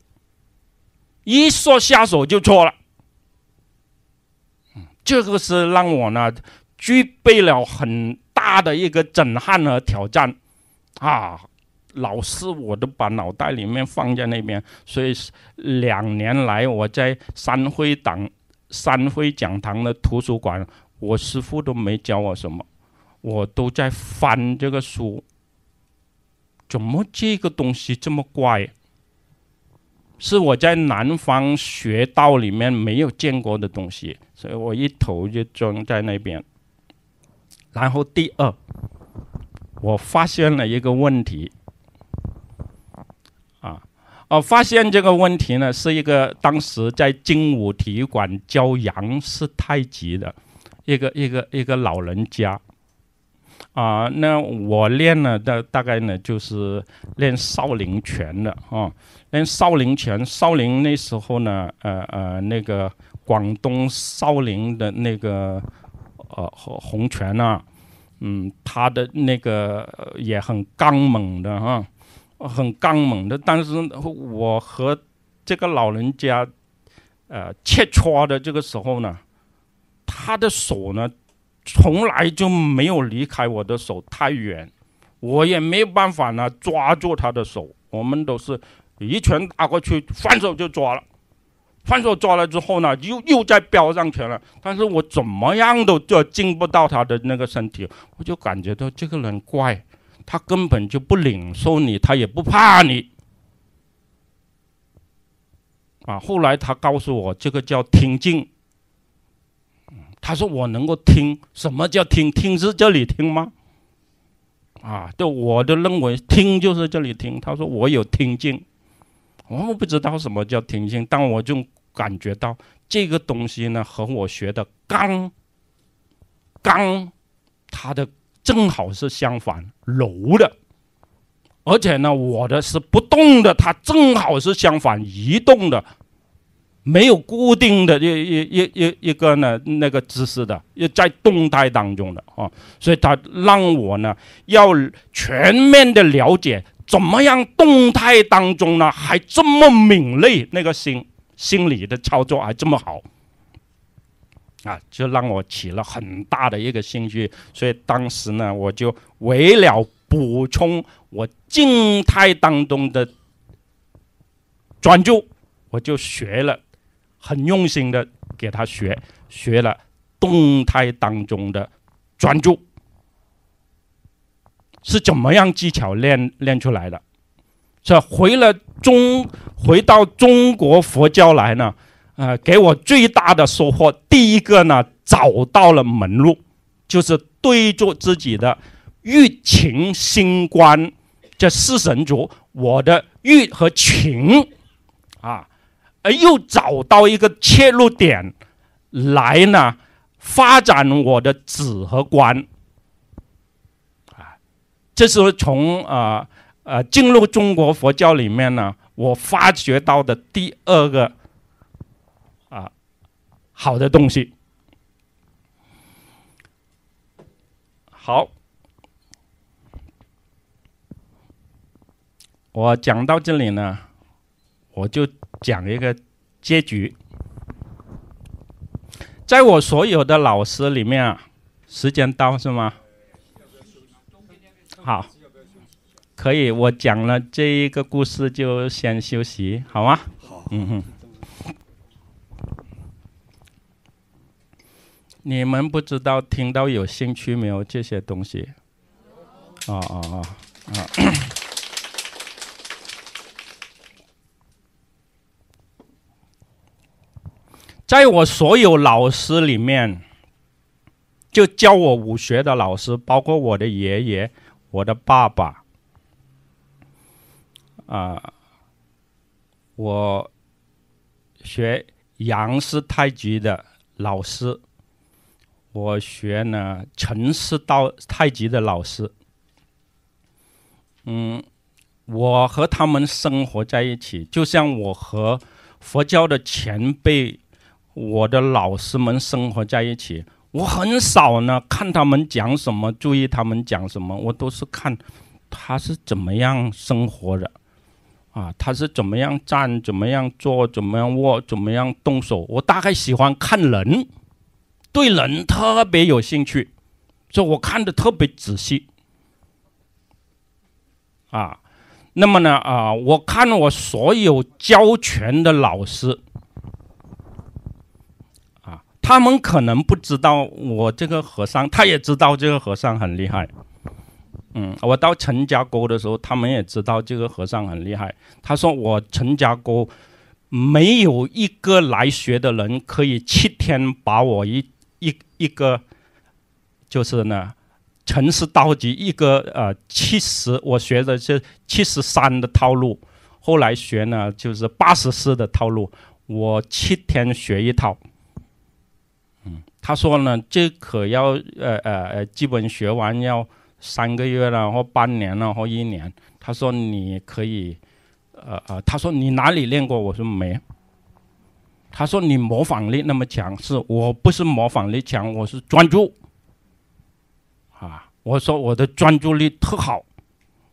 [SPEAKER 2] 一说下手就错了，这个是让我呢具备了很大的一个震撼和挑战，啊，老师，我都把脑袋里面放在那边，所以两年来我在三辉党三辉讲堂的图书馆，我师傅都没教我什么，我都在翻这个书，怎么这个东西这么怪？是我在南方学道里面没有见过的东西，所以我一头就撞在那边。然后第二，我发现了一个问题，啊，啊，发现这个问题呢，是一个当时在精武体育馆教杨氏太极的一个一个一个老人家，啊，那我练了大大概呢就是练少林拳的啊。连少林拳，少林那时候呢，呃呃，那个广东少林的那个呃洪洪拳啊，嗯，他的那个也很刚猛的哈，很刚猛的。但是我和这个老人家呃切磋的这个时候呢，他的手呢从来就没有离开我的手太远，我也没有办法呢抓住他的手，我们都是。一拳打过去，反手就抓了，反手抓了之后呢，又又再飙上拳了。但是我怎么样都就进不到他的那个身体，我就感觉到这个人怪，他根本就不领受你，他也不怕你，啊！后来他告诉我，这个叫听劲。他说我能够听，什么叫听？听是这里听吗？啊，就我的认为，听就是这里听。他说我有听劲。我不知道什么叫停性，但我就感觉到这个东西呢，和我学的
[SPEAKER 1] 刚，刚，
[SPEAKER 2] 它的正好是相反，柔的，而且呢，我的是不动的，它正好是相反，移动的，没有固定的，一、一、一、一一个呢，那个姿势的，又在动态当中的啊，所以它让我呢，要全面的了解。怎么样？动态当中呢，还这么敏锐，那个心心理的操作还这么好，啊，就让我起了很大的一个兴趣。所以当时呢，我就为了补充我静态当中的专注，我就学了，很用心的给他学，学了动态当中的专注。是怎么样技巧练练出来的？是回了中，回到中国佛教来呢？呃，给我最大的收获，第一个呢，找到了门路，就是对住自己的欲情心观这四神足，我的欲和情啊，而又找到一个切入点来呢，发展我的止和观。这是从啊啊进入中国佛教里面呢，我发掘到的第二个啊好的东西。好，我讲到这里呢，我就讲一个结局。在我所有的老师里面啊，时间到是吗？好，可以。我讲了这一个故事，就先休息，好吗？好。嗯哼。你们不知道，听到有兴趣没有这些东西？哦哦哦。在我所有老师里面，就教我武学的老师，包括我的爷爷。我的爸爸，啊，我学杨氏太极的老师，我学呢陈氏道太极的老师，嗯，我和他们生活在一起，就像我和佛教的前辈、我的老师们生活在一起。我很少呢看他们讲什么，注意他们讲什么，我都是看他是怎么样生活的，啊，他是怎么样站，怎么样坐，怎么样握，怎么样动手，我大概喜欢看人，对人特别有兴趣，所以我看的特别仔细，啊，那么呢，啊，我看我所有教拳的老师。他们可能不知道我这个和尚，他也知道这个和尚很厉害。嗯，我到陈家沟的时候，他们也知道这个和尚很厉害。他说我陈家沟没有一个来学的人可以七天把我一一一个就是呢陈氏刀技一个呃七十，我学的是七十三的套路，后来学呢就是八十四的套路，我七天学一套。他说呢，这可要呃呃呃，基本学完要三个月了，或半年了，或一年。他说你可以，呃呃，他说你哪里练过？我说没。他说你模仿力那么强，是我不是模仿力强，我是专注啊。我说我的专注力特好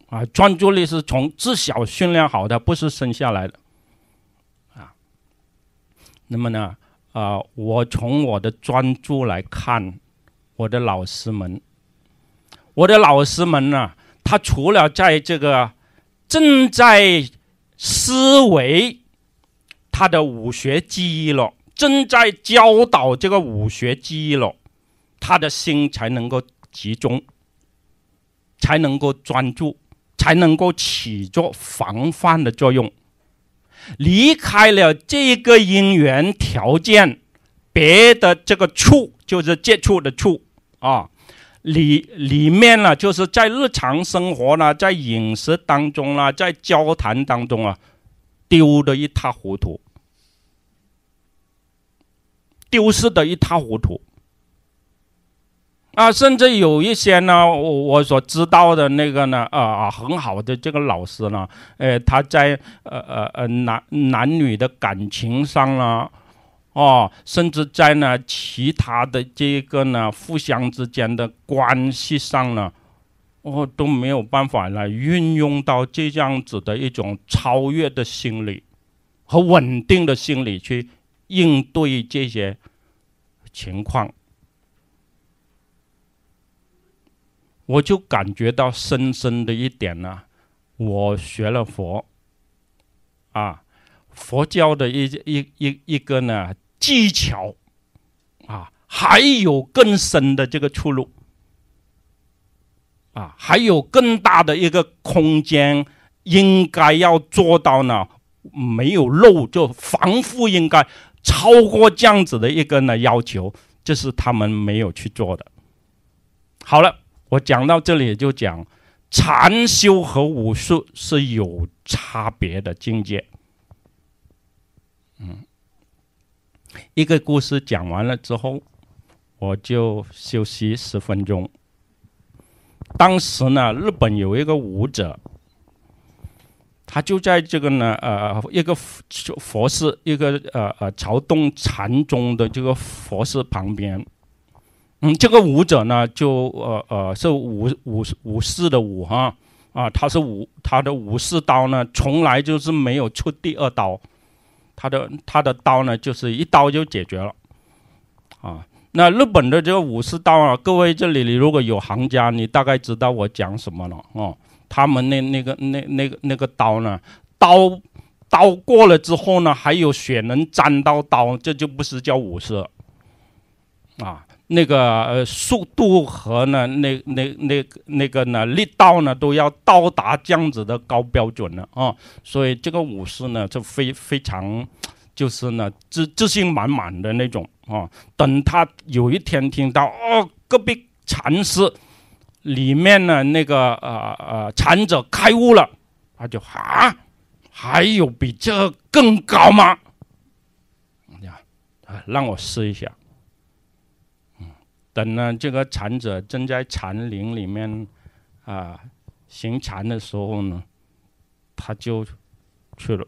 [SPEAKER 2] 啊，专注力是从自小训练好的，不是生下来的啊。那么呢？啊，我从我的专注来看，我的老师们，我的老师们呢，他除了在这个正在思维他的武学技艺了，正在教导这个武学技艺了，他的心才能够集中，才能够专注，才能够起作防范的作用。离开了这个因缘条件，别的这个处就是接触的处啊，里里面呢，就是在日常生活呢，在饮食当中啊，在交谈当中啊，丢得一塌糊涂，丢失得一塌糊涂。啊，甚至有一些呢，我我所知道的那个呢，啊啊，很好的这个老师呢，呃，他在呃呃呃男男女的感情上呢，哦，甚至在呢其他的这个呢，互相之间的关系上呢，我都没有办法来运用到这样子的一种超越的心理和稳定的心理去应对这些情况。我就感觉到深深的一点呢，我学了佛，啊，佛教的一一一一个呢技巧，啊，还有更深的这个出路，啊，还有更大的一个空间，应该要做到呢没有漏就防护，应该超过这样子的一个呢要求，这是他们没有去做的。好了。我讲到这里就讲，禅修和武术是有差别的境界。嗯，一个故事讲完了之后，我就休息十分钟。当时呢，日本有一个舞者，他就在这个呢，呃，一个佛寺，一个呃呃朝东禅宗的这个佛寺旁边。嗯，这个武者呢，就呃呃是武武武士的武哈，啊，他是武他的武士刀呢，从来就是没有出第二刀，他的他的刀呢，就是一刀就解决了，啊，那日本的这个武士刀啊，各位这里你如果有行家，你大概知道我讲什么了哦，他们那那个那那个那个刀呢，刀刀过了之后呢，还有血能沾到刀，这就不是叫武士，啊。那个呃速度和呢那那那那个那个呢力道呢都要到达这样子的高标准了啊，所以这个武士呢就非非常，就是呢自自信满满的那种啊。等他有一天听到哦隔壁禅师里面呢那个呃呃禅者开悟了，他就啊还有比这更高吗？呀，啊让我试一下。等呢，这个禅者正在禅林里面啊行禅的时候呢，他就去了。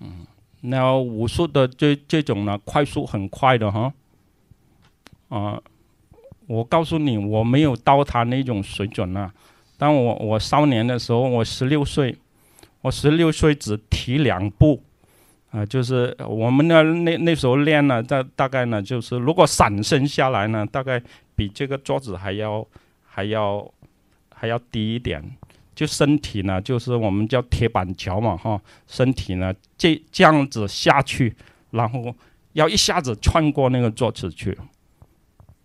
[SPEAKER 2] 嗯，那武术的这这种呢，快速很快的哈啊！我告诉你，我没有到他那种水准呐。当我我少年的时候，我十六岁，我十六岁只提两步。啊，就是我们那那那时候练呢，大大概呢，就是如果闪身下来呢，大概比这个桌子还要还要还要低一点。就身体呢，就是我们叫铁板桥嘛，哈，身体呢这这样子下去，然后要一下子穿过那个桌子去，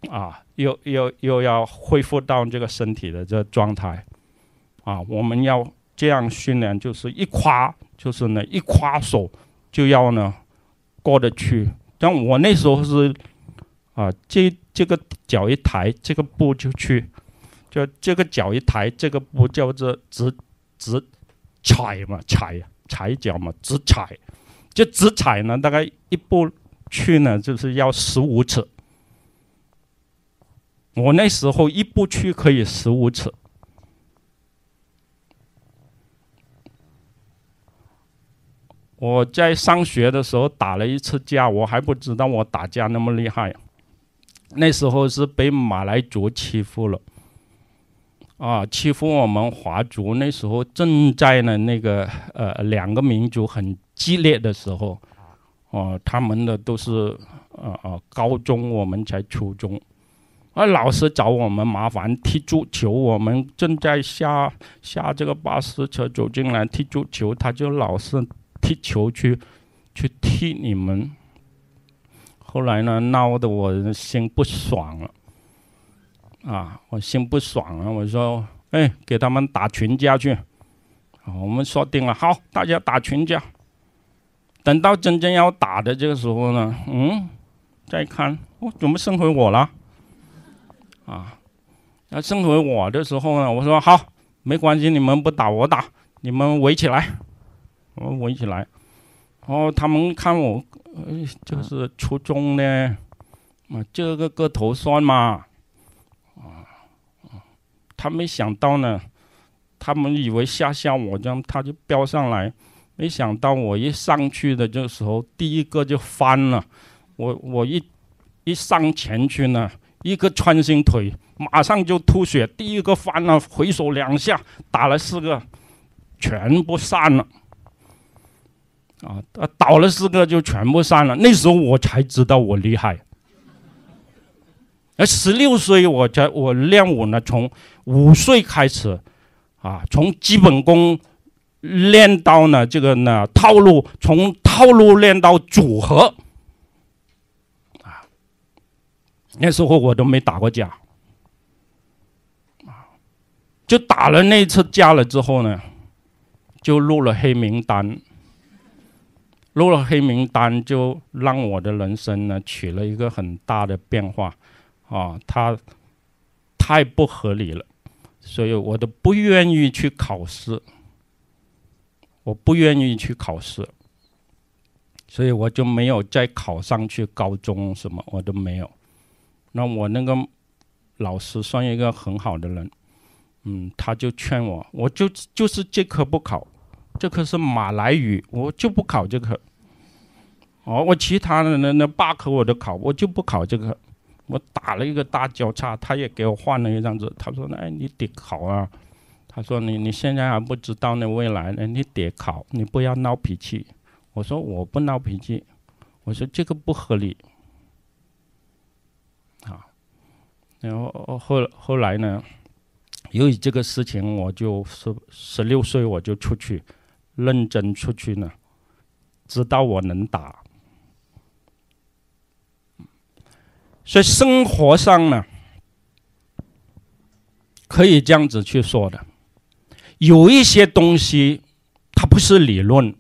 [SPEAKER 2] 啊，又又又要恢复到这个身体的这状态，啊，我们要这样训练，就是一夸，就是呢一夸手。就要呢，过得去。但我那时候是，啊，这这个脚一抬，这个步就去，就这个脚一抬，这个步叫做直直踩嘛，踩踩脚嘛，直踩，就直踩呢。大概一步去呢，就是要十五尺。我那时候一步去可以十五尺。我在上学的时候打了一次架，我还不知道我打架那么厉害。那时候是被马来族欺负了，啊，欺负我们华族。那时候正在呢，那个呃，两个民族很激烈的时候，哦，他们的都是，呃呃，高中我们才初中，啊，老师找我们麻烦。踢足球，我们正在下下这个巴士车走进来踢足球，他就老是。踢球去，去踢你们。后来呢，闹得我心不爽了，啊，我心不爽了，我说，哎，给他们打群架去。我们说定了，好，大家打群架。等到真正要打的这个时候呢，嗯，再看，我怎么剩回我了？啊，剩回我的时候呢，我说好，没关系，你们不打我打，你们围起来。我围起来，然后他们看我，就是初中呢，啊，这个个头算嘛，啊啊，他没想到呢，他们以为吓吓我，这样他就飙上来，没想到我一上去的这时候，第一个就翻了，我我一一上前去呢，一个穿心腿，马上就吐血，第一个翻了，回手两下打了四个，全部散了。啊，倒了四个就全部散了。那时候我才知道我厉害。而十六岁我才我练武呢，从五岁开始，啊，从基本功练到呢这个呢套路，从套路练到组合，啊，那时候我都没打过架，啊，就打了那次架了之后呢，就入了黑名单。入了黑名单，就让我的人生呢，起了一个很大的变化，啊，他太不合理了，所以我都不愿意去考试，我不愿意去考试，所以我就没有再考上去高中什么，我都没有。那我那个老师算一个很好的人，嗯，他就劝我，我就就是这科不考。这可是马来语，我就不考这个。哦，我其他的那那八科我都考，我就不考这个。我打了一个大交叉，他也给我换了一张纸。他说：“哎，你得考啊。”他说：“你你现在还不知道那未来呢，你得考，你不要闹脾气。”我说：“我不闹脾气。”我说：“这个不合理。”啊，然后后后来呢？由于这个事情，我就十十六岁我就出去。认真出去呢，知道我能打，所以生活上呢，可以这样子去说的。有一些东西，它不是理论，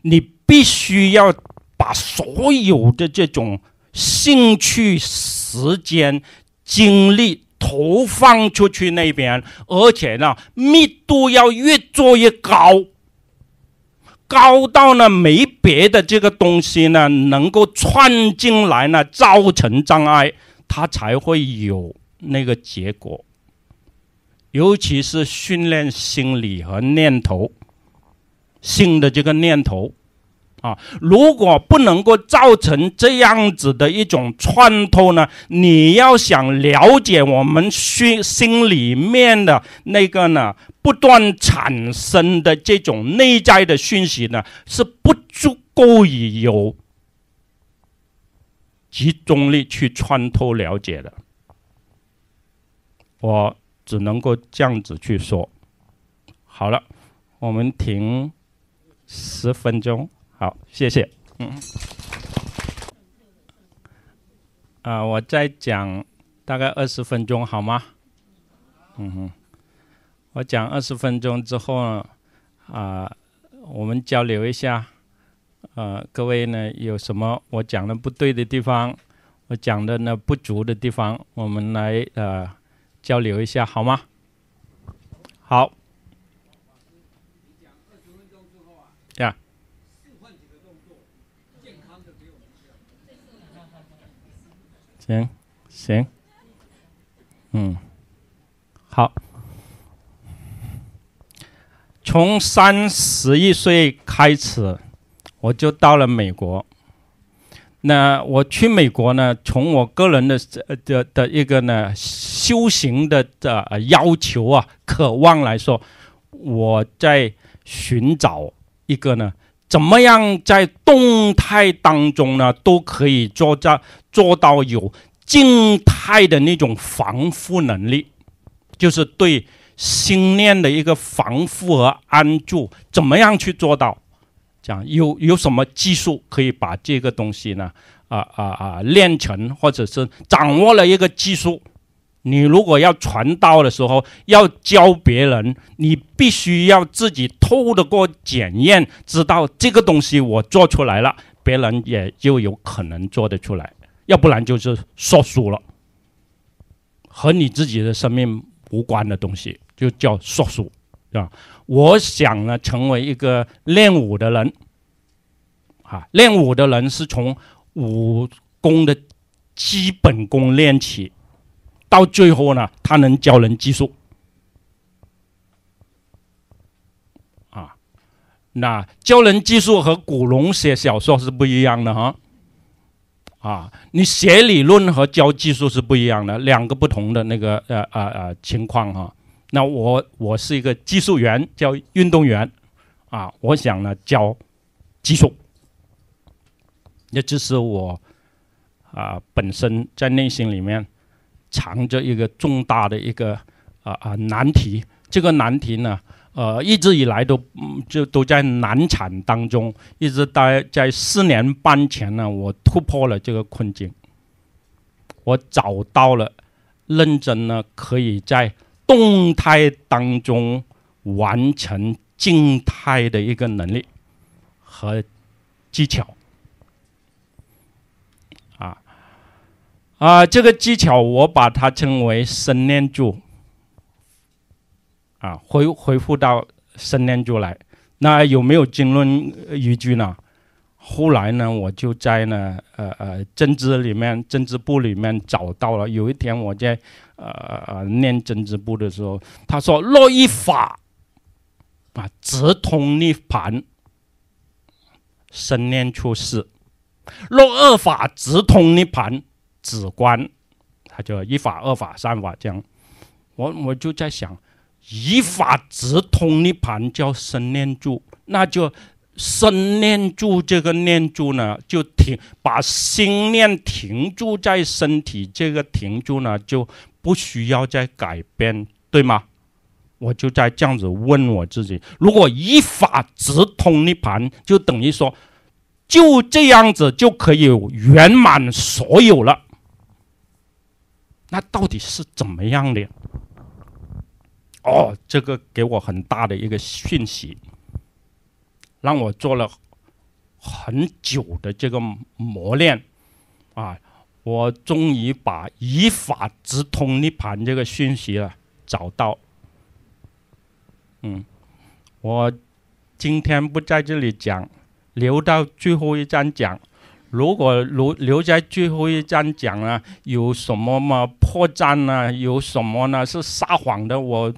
[SPEAKER 2] 你必须要把所有的这种兴趣、时间、精力投放出去那边，而且呢，密度要越做越高。高到呢，没别的这个东西呢，能够串进来呢，造成障碍，它才会有那个结果。尤其是训练心理和念头，性的这个念头啊，如果不能够造成这样子的一种穿透呢，你要想了解我们心心里面的那个呢。不断产生的这种内在的讯息呢，是不足够以有集中力去穿透了解的。我只能够这样子去说。好了，我们停十分钟。好，谢谢。嗯。啊，我再讲大概二十分钟好吗？嗯哼。我讲二十分钟之后呢，啊，我们交流一下。呃，各位呢有什么我讲的不对的地方，我讲的呢不足的地方，我们来呃交流一下好吗？好。行行。嗯。好。从三十岁开始，我就到了美国。那我去美国呢？从我个人的的的一个呢修行的的要求啊、渴望来说，我在寻找一个呢，怎么样在动态当中呢，都可以做到做到有静态的那种防护能力，就是对。心念的一个防护和安住，怎么样去做到？讲有有什么技术可以把这个东西呢？啊啊啊！练成或者是掌握了一个技术，你如果要传道的时候要教别人，你必须要自己透得过检验，知道这个东西我做出来了，别人也就有可能做得出来，要不然就是说输了，和你自己的生命。无关的东西就叫说书，对吧？我想呢，成为一个练武的人，啊，练武的人是从武功的基本功练起，到最后呢，他能教人技术，啊，那教人技术和古龙写小说是不一样的哈。啊，你写理论和教技术是不一样的，两个不同的那个呃呃呃情况哈。那我我是一个技术员，教运动员，啊，我想呢教技术，那这是我啊本身在内心里面藏着一个重大的一个啊啊难题，这个难题呢。呃，一直以来都就都在难产当中，一直待在四年半前呢，我突破了这个困境，我找到了认真呢可以在动态当中完成静态的一个能力和技巧啊啊，这个技巧我把它称为生念住。啊，回恢复到生念出来，那有没有经论依据呢？后来呢，我就在呢，呃呃，政治里面，政治部里面找到了。有一天我在，呃呃，念政治部的时候，他说：落一法，啊，直通涅盘；生念出世。落二法，直通涅盘，止观。他就一法、二法、三法这样。我我就在想。以法直通涅盘叫生念住，那就生念住这个念住呢，就停，把心念停住在身体，这个停住呢就不需要再改变，对吗？我就在这样子问我自己：如果以法直通涅盘，就等于说就这样子就可以圆满所有了，那到底是怎么样的？哦，这个给我很大的一个讯息，让我做了很久的这个磨练，啊，我终于把以法直通涅盘这个讯息了找到。嗯，我今天不在这里讲，留到最后一章讲。如果留留在最后一站讲呢，有什么嘛破绽呢？有什么呢？是撒谎的，我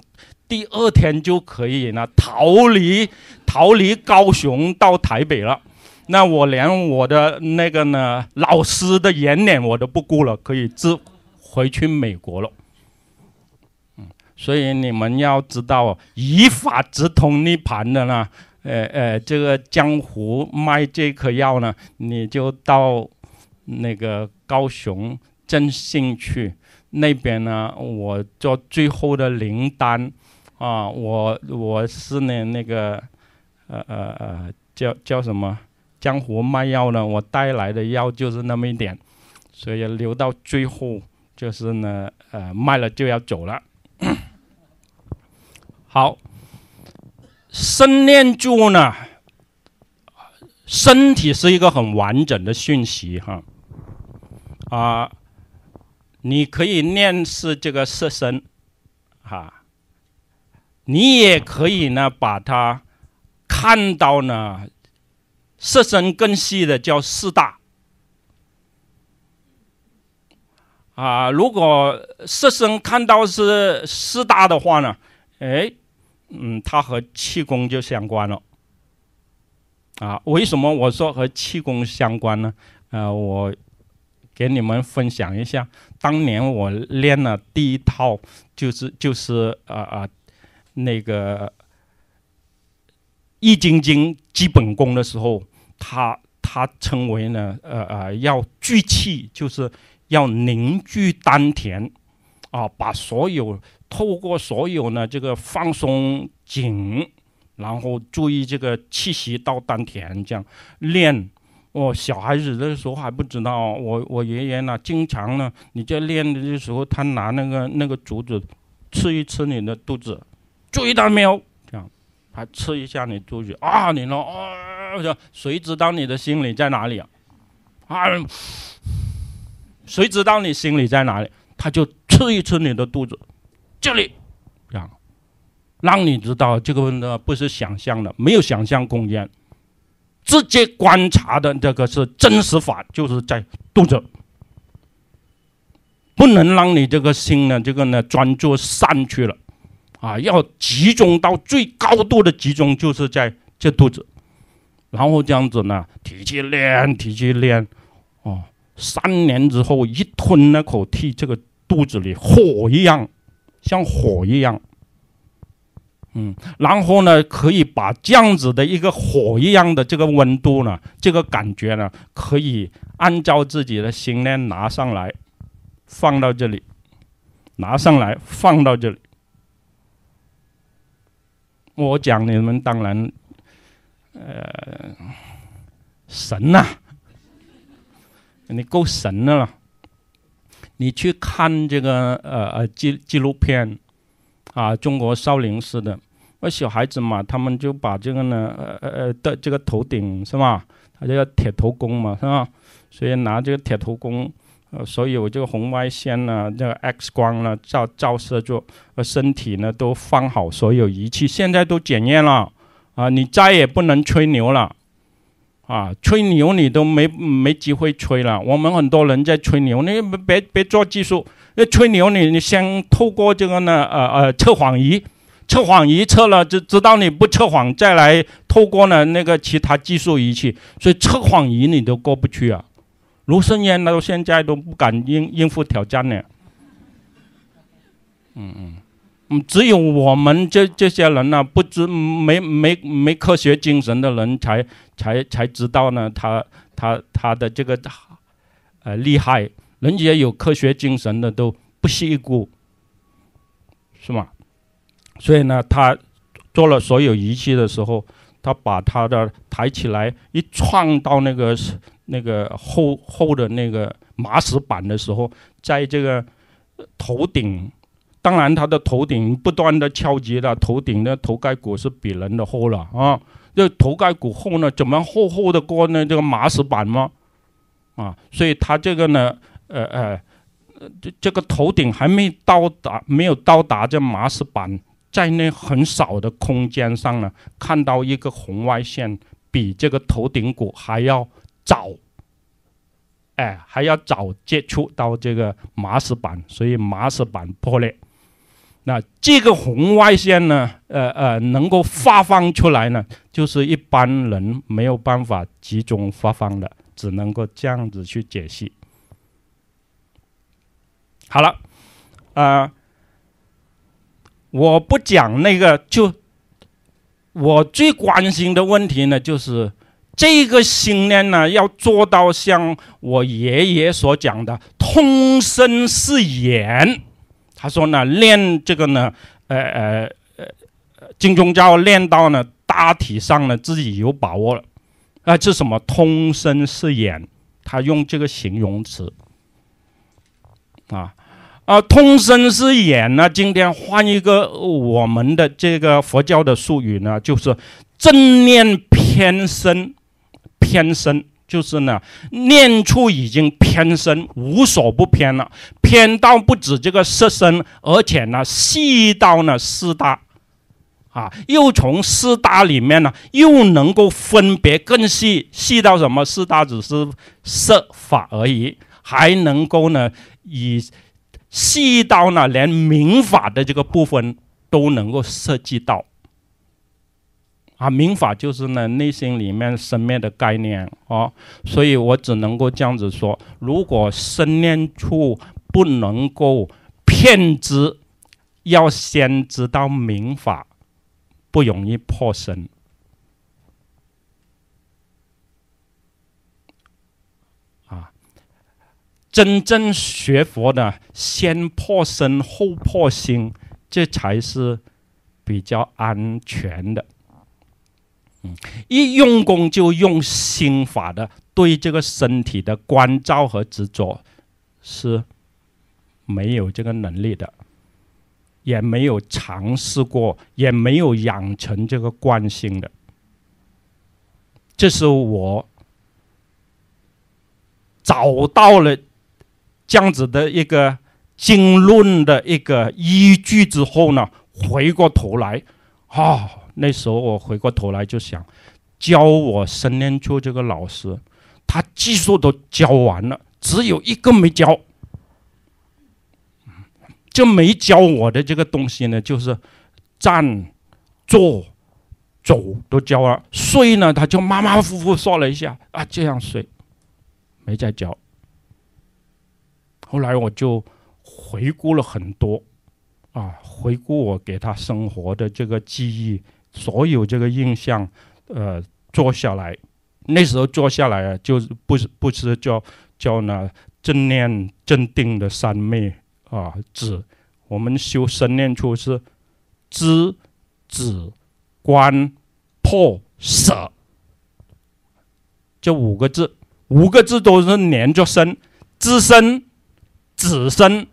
[SPEAKER 2] 第二天就可以呢，逃离逃离高雄到台北了。那我连我的那个呢，老师的颜脸我都不顾了，可以自回去美国了。嗯，所以你们要知道哦，法直通涅盘的呢。呃呃，这个江湖卖这颗药呢，你就到那个高雄振兴去那边呢。我做最后的灵丹啊，我我是呢那个，呃呃呃，叫叫什么江湖卖药呢？我带来的药就是那么一点，所以留到最后就是呢，呃，卖了就要走了。好。身念住呢，身体是一个很完整的讯息哈啊，你可以念是这个色身哈，你也可以呢把它看到呢色身更细的叫四大啊，如果色身看到是四大的话呢，哎。嗯，它和气功就相关了，啊，为什么我说和气功相关呢？啊，我给你们分享一下，当年我练了第一套，就是就是啊啊那个易筋经基本功的时候，他他称为呢，呃呃，要聚气，就是要凝聚丹田，啊，把所有。透过所有呢，这个放松紧，然后注意这个气息到丹田，这样练。我小孩子的时候还不知道，我我爷爷呢，经常呢你在练的时候，他拿那个那个竹子刺一刺你的肚子，注意到没有？这样，还刺一下你肚子啊，你呢？啊，说谁知道你的心里在哪里啊？啊，谁知道你心里在哪里？他就刺一刺你的肚子。这里，让让你知道这个呢不是想象的，没有想象空间，直接观察的这个是真实法，就是在肚子，不能让你这个心呢这个呢专注散去了，啊，要集中到最高度的集中，就是在这肚子，然后这样子呢，提起练，提起练，哦，三年之后一吞那口气，这个肚子里火一样。像火一样，嗯，然后呢，可以把这样子的一个火一样的这个温度呢，这个感觉呢，可以按照自己的心念拿上来，放到这里，拿上来放到这里。我讲你们当然，呃，神呐，你够神的了。你去看这个呃呃纪纪录片，啊，中国少林寺的，那小孩子嘛，他们就把这个呢呃呃的这个头顶是吧？他叫铁头功嘛是吧？所以拿这个铁头功，呃，所以我个红外线呢，这个 X 光呢照照射，住，呃身体呢都放好所有仪器，现在都检验了，啊，你再也不能吹牛了。啊！吹牛你都没没机会吹了。我们很多人在吹牛，你别别做技术。那吹牛你，你先透过这个呢呃呃测谎仪，测谎仪测了就知道你不测谎，再来透过呢那个其他技术仪器。所以测谎仪你都过不去啊！卢生烟到现在都不敢应应付挑战呢。嗯嗯。嗯，只有我们这这些人呢，不知没没没科学精神的人才才才知道呢。他他他的这个，呃，厉害，人家有科学精神的都不屑一顾，是吗？所以呢，他做了所有仪器的时候，他把他的抬起来一撞到那个那个厚厚的那个麻石板的时候，在这个头顶。当然，他的头顶不断的敲击了，头顶的头盖骨是比人的厚了啊！这头盖骨厚呢，怎么厚厚的过呢？这个麻石板吗？啊，所以他这个呢，呃呃，这这个头顶还没到达，没有到达这麻石板，在那很少的空间上呢，看到一个红外线比这个头顶骨还要早，哎，还要早接触到这个麻石板，所以麻石板破裂。那这个红外线呢？呃呃，能够发放出来呢，就是一般人没有办法集中发放的，只能够这样子去解析。好了，啊，我不讲那个，就我最关心的问题呢，就是这个信念呢，要做到像我爷爷所讲的“通身是眼”。他说呢，练这个呢，呃呃呃，金钟教练到呢，大体上呢自己有把握了，啊，这什么通身是眼，他用这个形容词，啊，啊，通身是眼呢，今天换一个我们的这个佛教的术语呢，就是正念偏身，偏身。就是呢，念处已经偏深，无所不偏了。偏到不止这个色身，而且呢，细到呢四大，啊，又从四大里面呢，又能够分别更细，细到什么？四大只是色法而已，还能够呢，以细到呢，连明法的这个部分都能够涉及到。啊，明法就是呢，内心里面生灭的概念啊，所以我只能够这样子说：如果生念处不能够骗知，要先知道明法不容易破身啊。真正学佛的，先破身后破心，这才是比较安全的。嗯，一用功就用心法的对这个身体的关照和执着，是没有这个能力的，也没有尝试过，也没有养成这个惯性的。这是我找到了这样子的一个经论的一个依据之后呢，回过头来，啊。那时候我回过头来就想，教我伸念处这个老师，他技术都教完了，只有一个没教，就没教我的这个东西呢，就是站、坐、走都教了，睡呢他就马马虎虎说了一下啊，这样睡，没再教。后来我就回顾了很多，啊，回顾我给他生活的这个记忆。所有这个印象，呃，坐下来，那时候坐下来啊，就是不是不是叫叫那正念正定的三昧啊，止。我们修身念处是知、止、观、破、舍，这五个字，五个字都是连着身，知身、止身、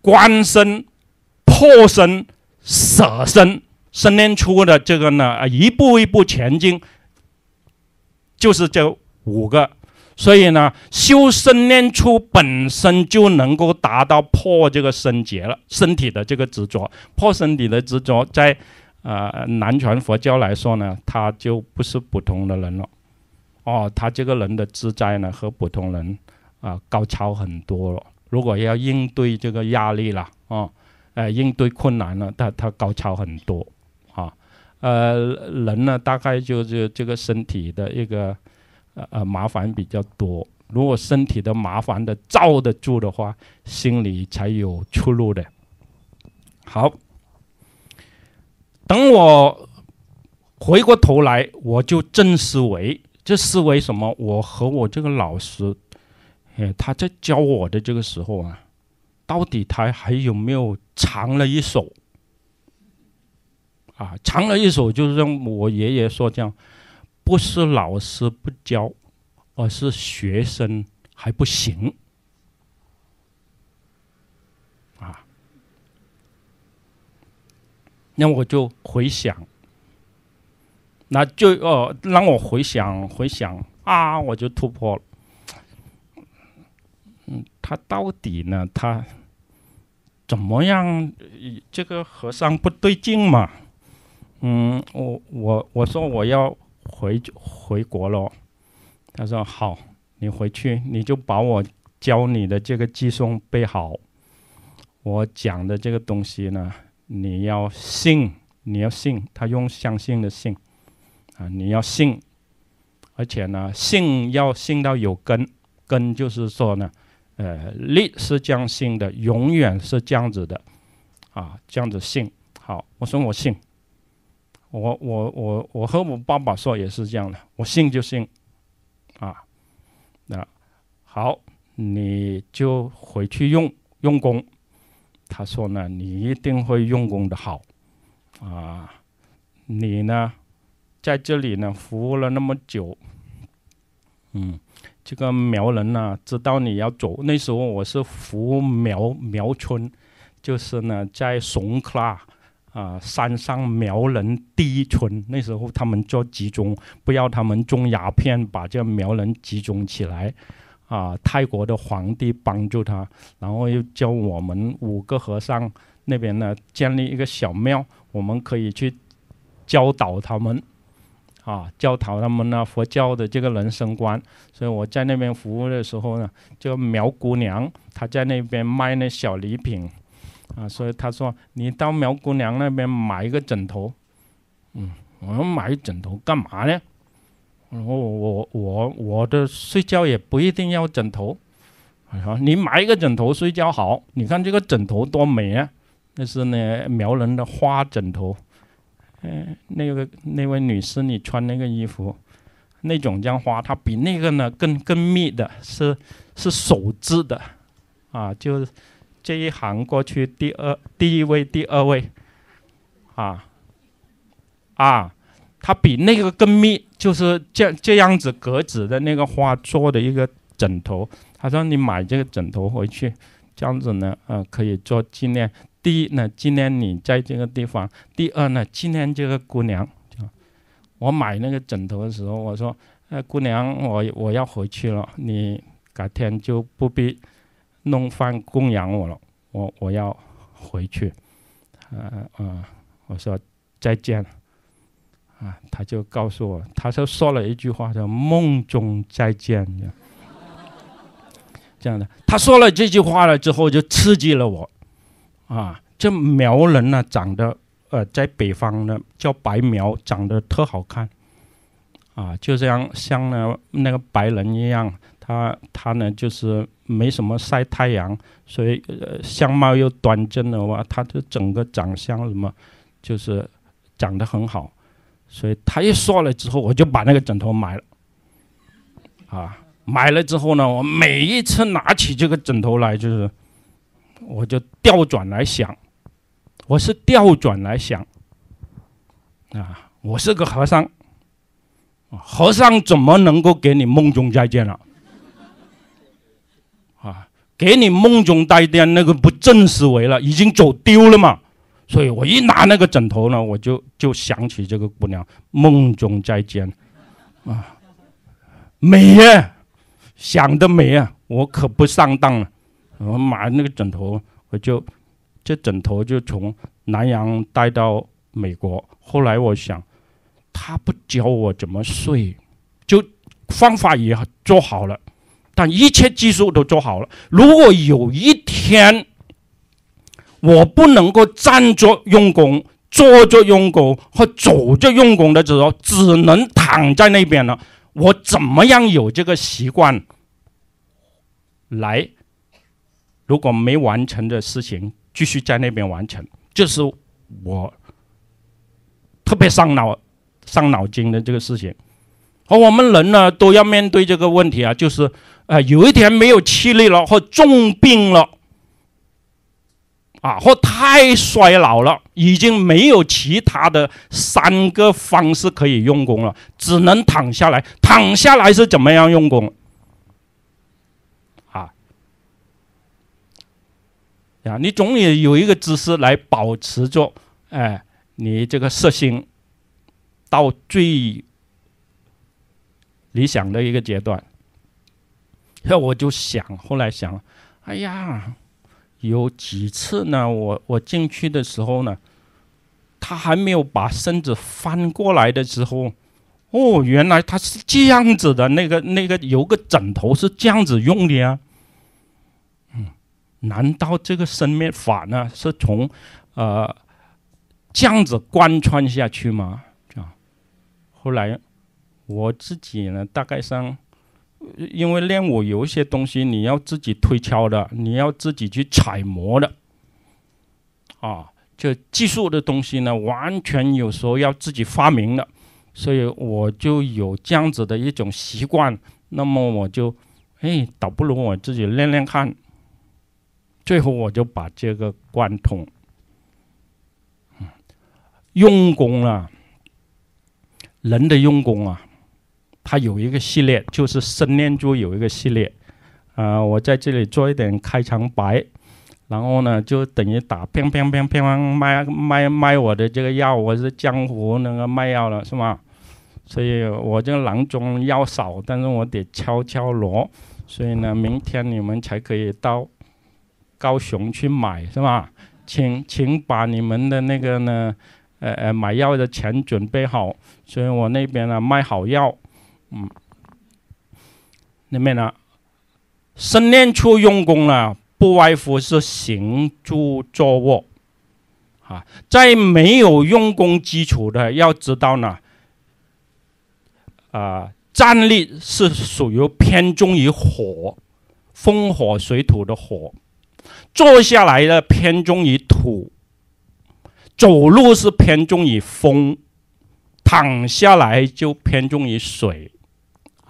[SPEAKER 2] 观身、破身、舍身。生念初的这个呢，一步一步前进，就是这五个。所以呢，修生念初本身就能够达到破这个身结了，身体的这个执着，破身体的执着，在呃南传佛教来说呢，他就不是普通的人了。哦，他这个人的自在呢，和普通人啊高超很多了。如果要应对这个压力了，哦，呃，应对困难了，他他高超很多。呃，人呢，大概就是这个身体的一个，呃呃，麻烦比较多。如果身体的麻烦的照得住的话，心里才有出路的。好，等我回过头来，我就正思维。这思维什么？我和我这个老师，哎，他在教我的这个时候啊，到底他还有没有藏了一手？啊，唱了一首，就是我爷爷说这样，不是老师不教，而是学生还不行。啊，那我就回想，那就哦，让我回想回想啊，我就突破了。他到底呢？他怎么样？这个和尚不对劲嘛？嗯，我我我说我要回回国了，他说好，你回去你就把我教你的这个寄送背好，我讲的这个东西呢，你要信，你要信，他用相信的信啊，你要信，而且呢，信要信到有根，根就是说呢，呃，力是这样信的，永远是这样子的，啊，这样子信，好，我说我信。我我我我和我爸爸说也是这样的，我信就信，啊，那好，你就回去用用功，他说呢，你一定会用功的好，啊，你呢，在这里呢服务了那么久，嗯，这个苗人呢知道你要走，那时候我是服务苗苗村，就是呢在松喀。啊，山上苗人第一村，那时候他们做集中，不要他们种鸦片，把这苗人集中起来。啊，泰国的皇帝帮助他，然后又叫我们五个和尚那边呢建立一个小庙，我们可以去教导他们，啊，教导他们呢佛教的这个人生观。所以我在那边服务的时候呢，个苗姑娘她在那边卖那小礼品。啊，所以他说你到苗姑娘那边买一个枕头，嗯，我要买枕头干嘛呢？我我我我的睡觉也不一定要枕头，啊，你买一个枕头睡觉好。你看这个枕头多美啊，那是呢苗人的花枕头。嗯，那个那位女士你穿那个衣服，那种叫花，它比那个呢更更密的，是是手织的，啊，就。这一行过去，第二第一位第二位，啊啊，它比那个更密，就是这这样子格子的那个花做的一个枕头。他说：“你买这个枕头回去，这样子呢，嗯，可以做纪念。第一呢，纪念你在这个地方；第二呢，纪念这个姑娘。”我买那个枕头的时候，我说：“呃，姑娘，我我要回去了，你改天就不必。”弄饭供养我了，我我要回去，嗯嗯，我说再见，啊，他就告诉我，他说说了一句话叫“梦中再见”，这样的，他说了这句话了之后就刺激了我，啊，这苗人呢长得，呃，在北方呢叫白苗，长得特好看，啊，就像像那那个白人一样。他他呢，就是没什么晒太阳，所以呃、相貌又端正的话，他的整个长相什么，就是长得很好。所以他一说了之后，我就把那个枕头买了。啊，买了之后呢，我每一次拿起这个枕头来，就是我就调转来想，我是调转来想啊，我是个和尚，和尚怎么能够给你梦中再见了？给你梦中带电，那个不正思维了，已经走丢了嘛。所以我一拿那个枕头呢，我就就想起这个姑娘梦中再见，啊，美呀，想的美啊，我可不上当了。我买那个枕头，我就这枕头就从南阳带到美国。后来我想，他不教我怎么睡，就方法也做好了。一切技术都做好了。如果有一天我不能够站着用功、坐着用功和走着用功的时候，只能躺在那边了。我怎么样有这个习惯来？如果没完成的事情，继续在那边完成，就是我特别伤脑、伤脑筋的这个事情。而我们人呢，都要面对这个问题啊，就是。啊，有一天没有气力了，或重病了，啊，或太衰老了，已经没有其他的三个方式可以用功了，只能躺下来。躺下来是怎么样用功？啊，啊，你总得有一个姿势来保持着，哎，你这个色心到最理想的一个阶段。那我就想，后来想，哎呀，有几次呢，我我进去的时候呢，他还没有把身子翻过来的时候，哦，原来他是这样子的，那个那个有个枕头是这样子用的啊，嗯，难道这个生面法呢是从呃这样子贯穿下去吗？啊，后来我自己呢，大概上。因为练武有一些东西你要自己推敲的，你要自己去揣摩的，啊，就技术的东西呢，完全有时候要自己发明的，所以我就有这样子的一种习惯。那么我就，哎，倒不如我自己练练看。最后我就把这个贯通。用功啊，人的用功啊。它有一个系列，就是生念珠有一个系列，啊，我在这里做一点开场白，然后呢，就等于打乒乒乒乒乒卖卖卖我的这个药，我是江湖那个卖药了是吗？所以我就囊中药少，但是我得敲敲锣，所以呢，明天你们才可以到高雄去买是吗？请请把你们的那个呢，呃呃买药的钱准备好，所以我那边呢卖好药。嗯，里面呢，身念处用功呢，不外乎是行住坐卧，啊，在没有用功基础的，要知道呢，啊，站立是属于偏重于火，风火水土的火；坐下来的偏重于土；走路是偏重于风；躺下来就偏重于水。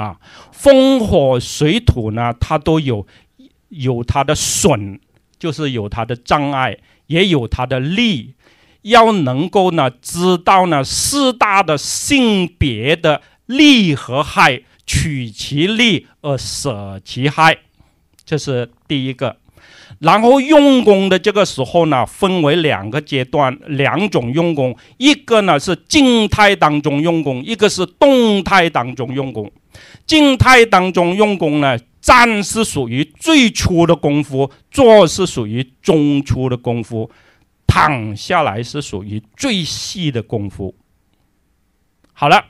[SPEAKER 2] 啊，风火水土呢，它都有有它的损，就是有它的障碍，也有它的利，要能够呢知道呢四大的性别的利和害，取其利而舍其害，这是第一个。然后用功的这个时候呢，分为两个阶段、两种用功。一个呢是静态当中用功，一个是动态当中用功。静态当中用功呢，站是属于最初的功夫，坐是属于中初的功夫，躺下来是属于最细的功夫。好了。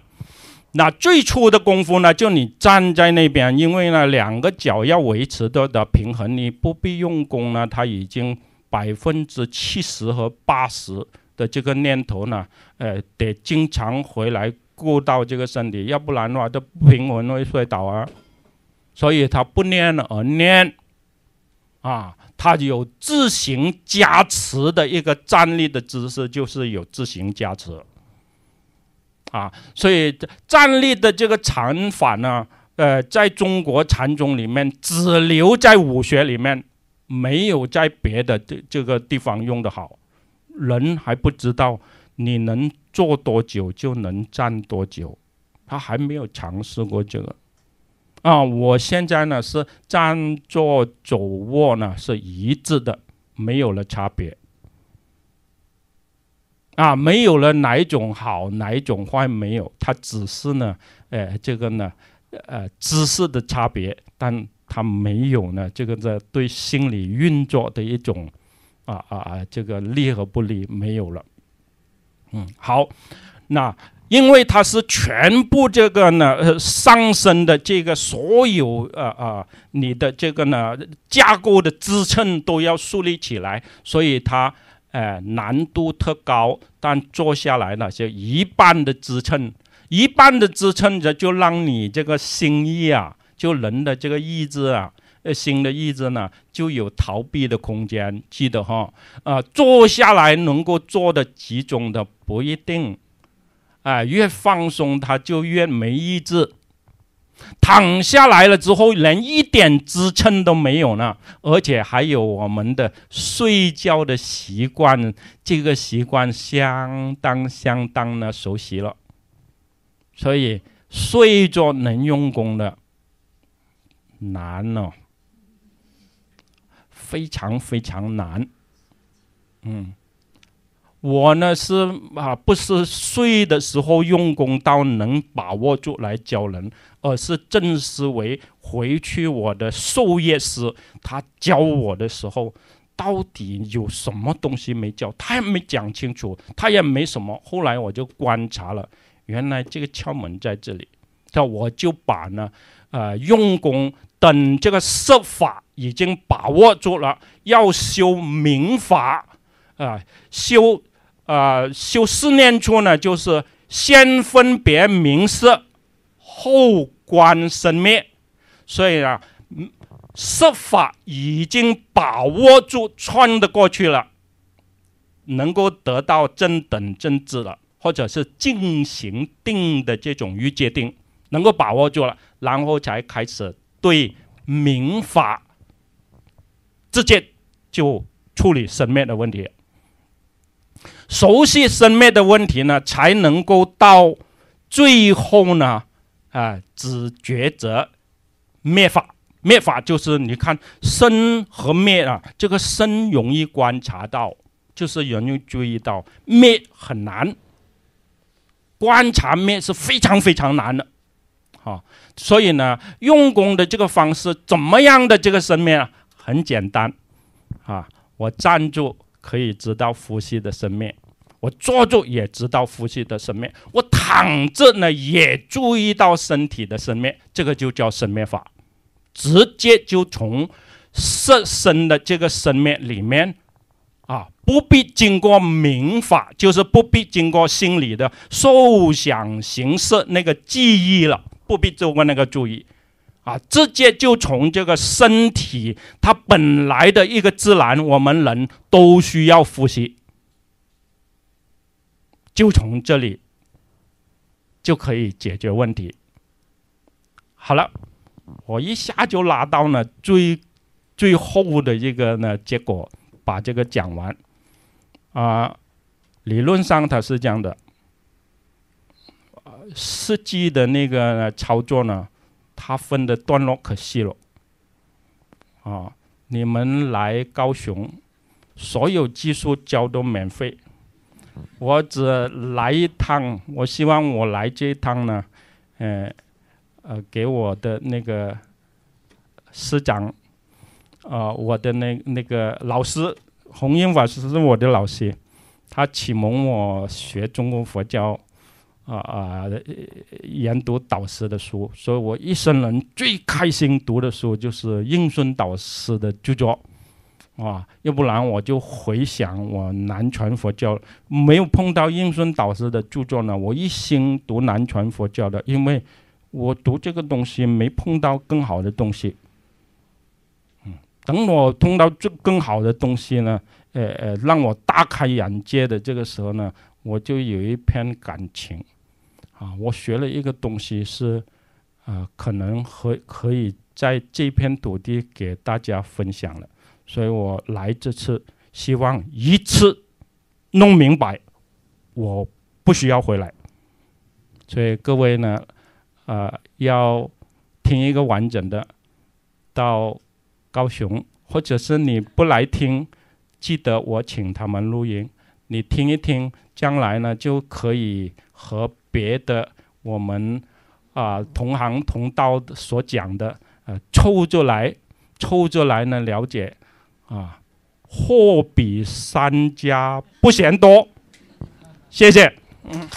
[SPEAKER 2] 那最初的功夫呢，就你站在那边，因为呢两个脚要维持的的平衡，你不必用功呢，他已经百分之七十和八十的这个念头呢，呃，得经常回来顾到这个身体，要不然的话就不平稳会摔倒啊。所以，他不念了而念，啊，他有自行加持的一个站立的姿势，就是有自行加持。啊，所以站立的这个禅法呢，呃，在中国禅宗里面只留在武学里面，没有在别的这这个地方用的好。人还不知道你能坐多久就能站多久，他还没有尝试过这个。啊，我现在呢是站坐走卧呢是一致的，没有了差别。啊，没有了哪一种好，哪一种坏没有？它只是呢，呃，这个呢，呃，知识的差别，但它没有呢，这个在对心理运作的一种，啊啊啊，这个利和不利没有了。嗯，好，那因为它是全部这个呢，呃、上升的这个所有呃啊，你的这个呢，架构的支撑都要树立起来，所以它。哎，难度特高，但坐下来呢，就一半的支撑，一半的支撑着，就让你这个心意啊，就人的这个意志啊，呃，心的意志呢，就有逃避的空间。记得哈，啊，坐下来能够做的集中的不一定，哎，越放松他就越没意志。躺下来了之后，连一点支撑都没有呢，而且还有我们的睡觉的习惯，这个习惯相当相当的熟悉了，所以睡着能用功的难哦，非常非常难，嗯。我呢是啊，不是睡的时候用功到能把握住来教人，而是正思维回去我的授业师，他教我的时候到底有什么东西没教？他也没讲清楚，他也没什么。后来我就观察了，原来这个窍门在这里，那我就把呢，呃，用功等这个设法已经把握住了，要修明法啊，修。呃，修四念处呢，就是先分别名色，后观生灭。所以呢，设色法已经把握住，穿得过去了，能够得到正等正智了，或者是进行定的这种预界定，能够把握住了，然后才开始对明法，直接就处理生灭的问题。熟悉生灭的问题呢，才能够到最后呢，啊，只抉择灭法。灭法就是你看生和灭啊，这个生容易观察到，就是容易注意到，灭很难观察，灭是非常非常难的，啊，所以呢，用功的这个方式，怎么样的这个生灭啊，很简单，啊，我站住。可以知道呼吸的生灭，我坐着也知道呼吸的生灭，我躺着呢也注意到身体的生灭，这个就叫生灭法，直接就从色身的这个生灭里面啊，不必经过明法，就是不必经过心理的受想行识那个记忆了，不必做过那个注意。啊，直接就从这个身体，它本来的一个自然，我们人都需要呼吸，就从这里就可以解决问题。好了，我一下就拉到了最最后的一个呢结果，把这个讲完。啊，理论上它是这样的，呃，实际的那个操作呢？他分的段落可细了，啊！你们来高雄，所有技术教都免费。我只来一趟，我希望我来这一趟呢，呃，呃，给我的那个师长，啊，我的那那个老师，洪英法师是我的老师，他启蒙我学中国佛教。啊啊！研读导师的书，所以我一生人最开心读的书就是应孙导师的著作，哇！要不然我就回想我南传佛教没有碰到应孙导师的著作呢，我一心读南传佛教的，因为我读这个东西没碰到更好的东西。嗯，等我碰到这更好的东西呢，呃呃，让我大开眼界的这个时候呢，我就有一篇感情。啊，我学了一个东西是，呃，可能和可以在这片土地给大家分享了，所以我来这次希望一次弄明白，我不需要回来，所以各位呢，呃，要听一个完整的，到高雄，或者是你不来听，记得我请他们录音，你听一听，将来呢就可以和。别的，我们啊，同行同道所讲的，呃，抽着来，抽着来呢，了解，啊，货比三家不嫌多，谢谢。嗯。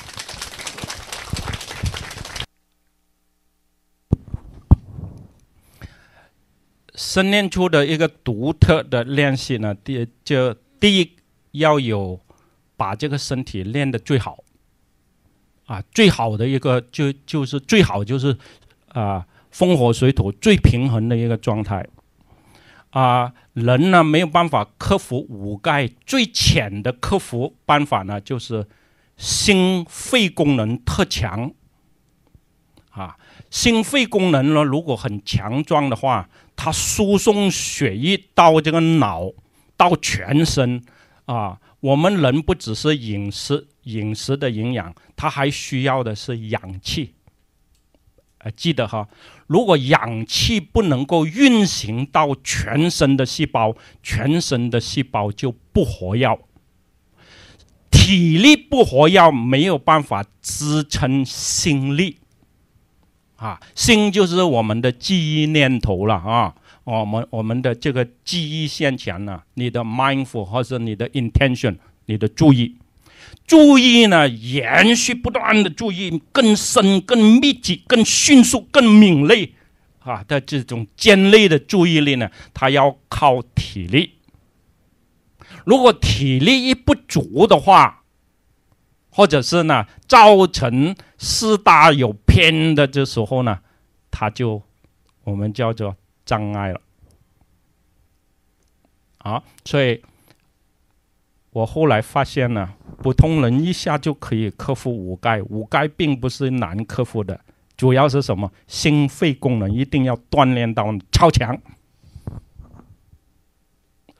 [SPEAKER 2] 生练出的一个独特的练习呢，第就第一要有把这个身体练得最好。啊，最好的一个就就是最好就是，啊，风火水土最平衡的一个状态。啊，人呢没有办法克服五盖，最浅的克服办法呢就是心肺功能特强。啊，心肺功能呢如果很强壮的话，它输送血液到这个脑到全身啊。我们人不只是饮食，饮食的营养，他还需要的是氧气。啊，记得哈，如果氧气不能够运行到全身的细胞，全身的细胞就不活跃。体力不活跃，没有办法支撑心力，啊，心就是我们的记忆念头了啊。我们我们的这个记忆先前呢，你的 mindful 或是你的 intention，你的注意，注意呢，延续不断的注意，更深、更密集、更迅速、更敏锐啊的这种尖锐的注意力呢，它要靠体力。如果体力一不足的话，或者是呢造成四大有偏的这时候呢，他就我们叫做。障碍了，啊，所以我后来发现呢，普通人一下就可以克服五盖，五盖并不是难克服的，主要是什么？心肺功能一定要锻炼到超强。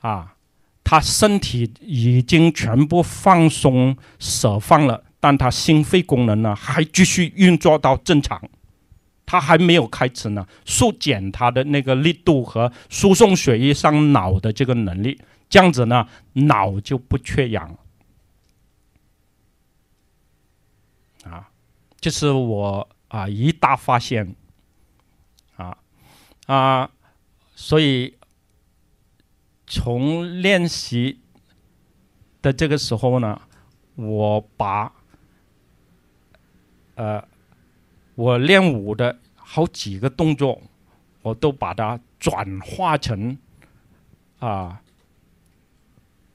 [SPEAKER 2] 啊，他身体已经全部放松、舍放了，但他心肺功能呢，还继续运作到正常。他还没有开始呢，速减他的那个力度和输送血液上脑的这个能力，这样子呢，脑就不缺氧啊，这是我啊一大发现。啊啊，所以从练习的这个时候呢，我把呃我练武的。好几个动作，我都把它转化成啊，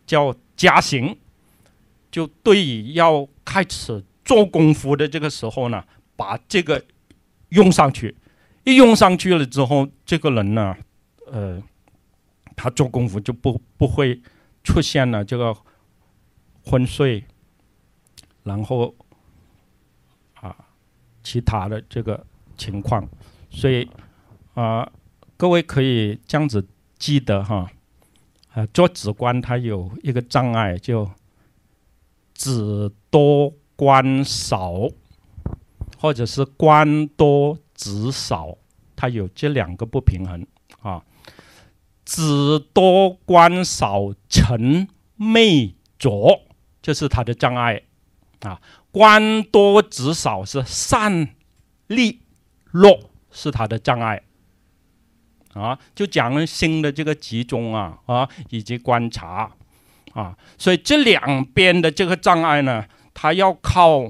[SPEAKER 2] 叫加行。就对于要开始做功夫的这个时候呢，把这个用上去。一用上去了之后，这个人呢，呃，他做功夫就不不会出现了这个昏睡，然后啊，其他的这个。情况，所以啊，各位可以这样子记得哈，啊，做子官他有一个障碍，就子多官少，或者是官多子少，它有这两个不平衡啊。子多官少臣媚浊，这是它的障碍啊。官多子少是善利。弱是他的障碍啊，就讲了心的这个集中啊啊以及观察啊，所以这两边的这个障碍呢，它要靠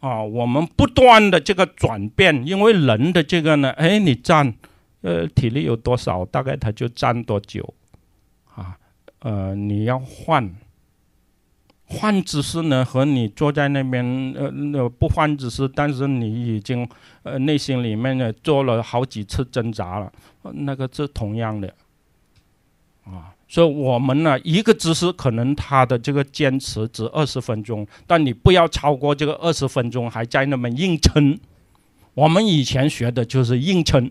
[SPEAKER 2] 啊我们不断的这个转变，因为人的这个呢，哎你站呃体力有多少，大概他就站多久啊呃你要换。换姿势呢，和你坐在那边，呃，那不换姿势，但是你已经，呃，内心里面呢做了好几次挣扎了，那个是同样的，啊，所以我们呢，一个姿势可能他的这个坚持只二十分钟，但你不要超过这个二十分钟，还在那么硬撑。我们以前学的就是硬撑，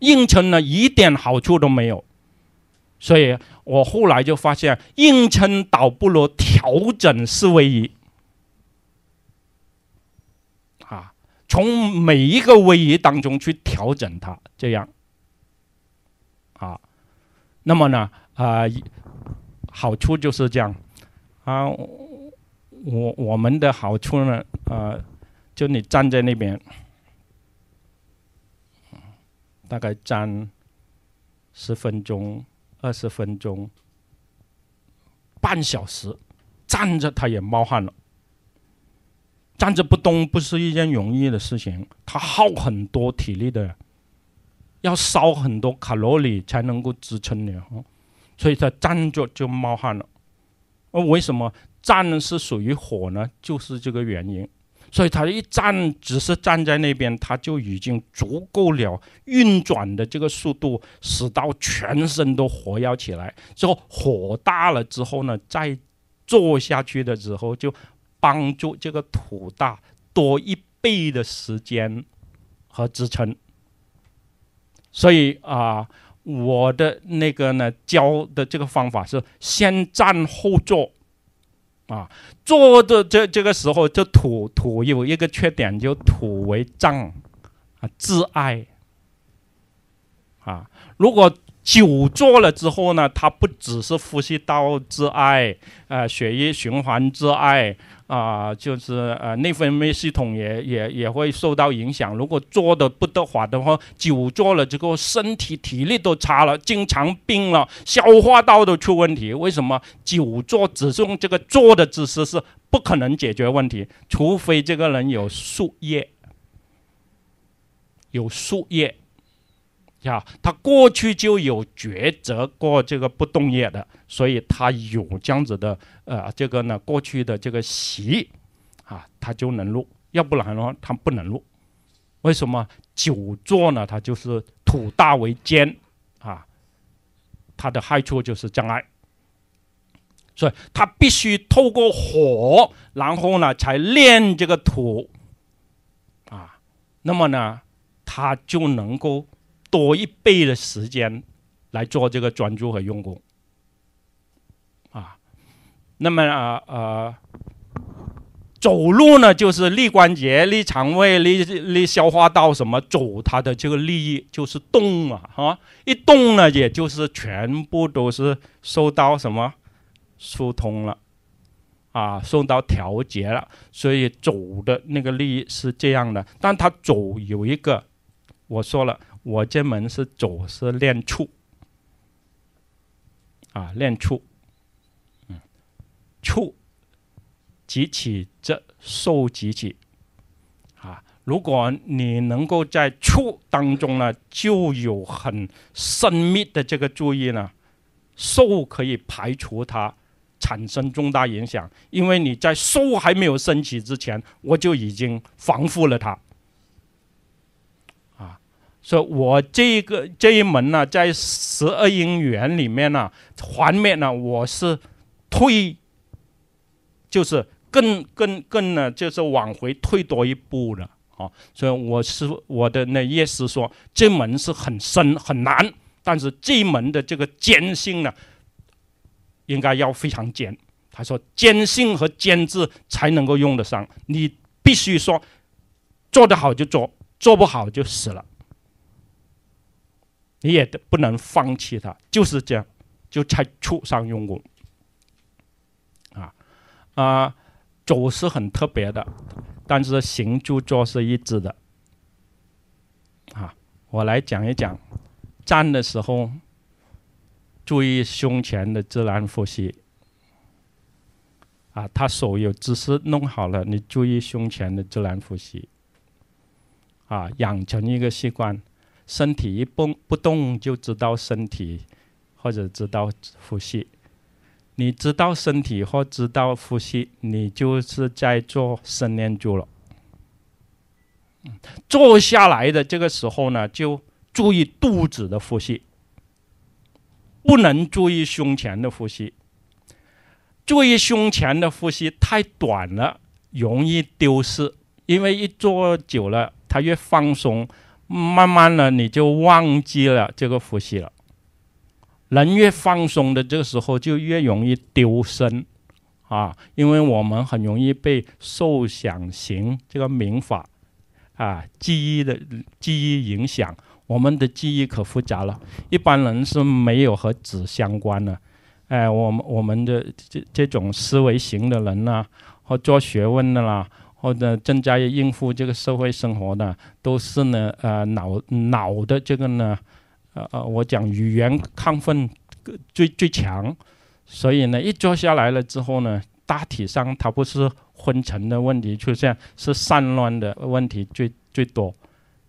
[SPEAKER 2] 硬撑呢一点好处都没有，所以。我后来就发现，硬撑倒不如调整式维仪。啊，从每一个位移当中去调整它，这样，啊，那么呢，啊，好处就是这样，啊，我我们的好处呢，呃，就你站在那边，大概站十分钟。二十分钟，半小时，站着他也冒汗了。站着不动不是一件容易的事情，他耗很多体力的，要烧很多卡路里才能够支撑你，所以他站着就冒汗了。而为什么站是属于火呢？就是这个原因。所以他一站，只是站在那边，他就已经足够了。运转的这个速度，使到全身都活跃起来。之后火大了之后呢，再坐下去的时候，就帮助这个土大多一倍的时间和支撑。所以啊，我的那个呢，教的这个方法是先站后坐。啊，坐的这这个时候，这土土有一个缺点，就土为脏啊，自爱啊。如果久坐了之后呢，它不只是呼吸道自爱，呃，血液循环自爱。啊，就是呃，内分泌系统也也也会受到影响。如果坐的不得法的话，久坐了之后，身体体力都差了，经常病了，消化道都出问题。为什么久坐？只是用这个坐的姿势是不可能解决问题，除非这个人有树叶，有树叶。呀，他过去就有抉择过这个不动业的，所以他有这样子的呃，这个呢过去的这个习啊，他就能入；要不然的话，他不能入。为什么久坐呢？他就是土大为坚啊，它的害处就是障碍，所以他必须透过火，然后呢才炼这个土啊，那么呢他就能够。多一倍的时间来做这个专注和用功啊。那么啊呃，走路呢，就是利关节、利肠胃、利利消化道，什么走它的这个利益就是动啊啊！一动呢，也就是全部都是受到什么疏通了啊，受到调节了。所以走的那个利益是这样的，但它走有一个，我说了。我这门是走是练触，啊，练触，嗯，触举起这受举起，啊，如果你能够在触当中呢，就有很深密的这个注意呢，受可以排除它产生重大影响，因为你在受还没有升起之前，我就已经防护了它。说我这一个这一门呢，在十二因缘里面呢，环面呢，我是退，就是更更更呢，就是往回退多一步了。哦，所以我是我的那意思说，这门是很深很难，但是这门的这个坚信呢，应该要非常坚。他说，坚信和坚持才能够用得上。你必须说，做得好就做，做不好就死了。你也不能放弃它，就是这样，就才畜上用功，啊啊，走是很特别的，但是行住坐是一致的，啊，我来讲一讲站的时候，注意胸前的自然呼吸，啊，他所有姿势弄好了，你注意胸前的自然呼吸，啊，养成一个习惯。身体一蹦不动就知道身体，或者知道呼吸。你知道身体或知道呼吸，你就是在做伸念住了。坐下来的这个时候呢，就注意肚子的呼吸，不能注意胸前的呼吸。注意胸前的呼吸太短了，容易丢失。因为一坐久了，它越放松。慢慢的，你就忘记了这个呼吸了。人越放松的这个时候，就越容易丢身，啊，因为我们很容易被受想行这个名法，啊，记忆的、记忆影响。我们的记忆可复杂了，一般人是没有和纸相关的。哎，我们我们的这这种思维型的人呢，和做学问的啦。或者增加应付这个社会生活的，都是呢，呃，脑脑的这个呢，呃呃，我讲语言亢奋最最强，所以呢，一坐下来了之后呢，大体上它不是昏沉的问题出现，是散乱的问题最最多，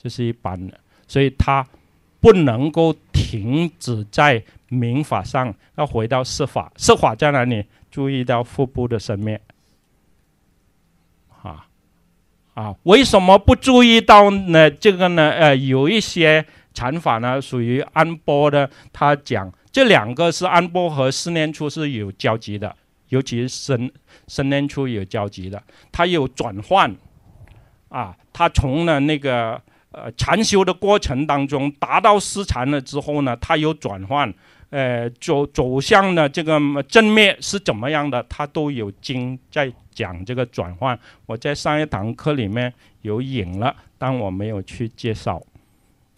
[SPEAKER 2] 这是一般的，所以它不能够停止在民法上，要回到事法，事法在哪里？注意到腹部的层面。啊，为什么不注意到呢？这个呢，呃，有一些禅法呢属于安波的。他讲这两个是安波和四念初是有交集的，尤其是深深念初有交集的，它有转换。啊，它从呢那个呃禅修的过程当中达到失禅了之后呢，它有转换。呃，走走向的这个正面是怎么样的？它都有经在讲这个转换。我在上一堂课里面有引了，但我没有去介绍。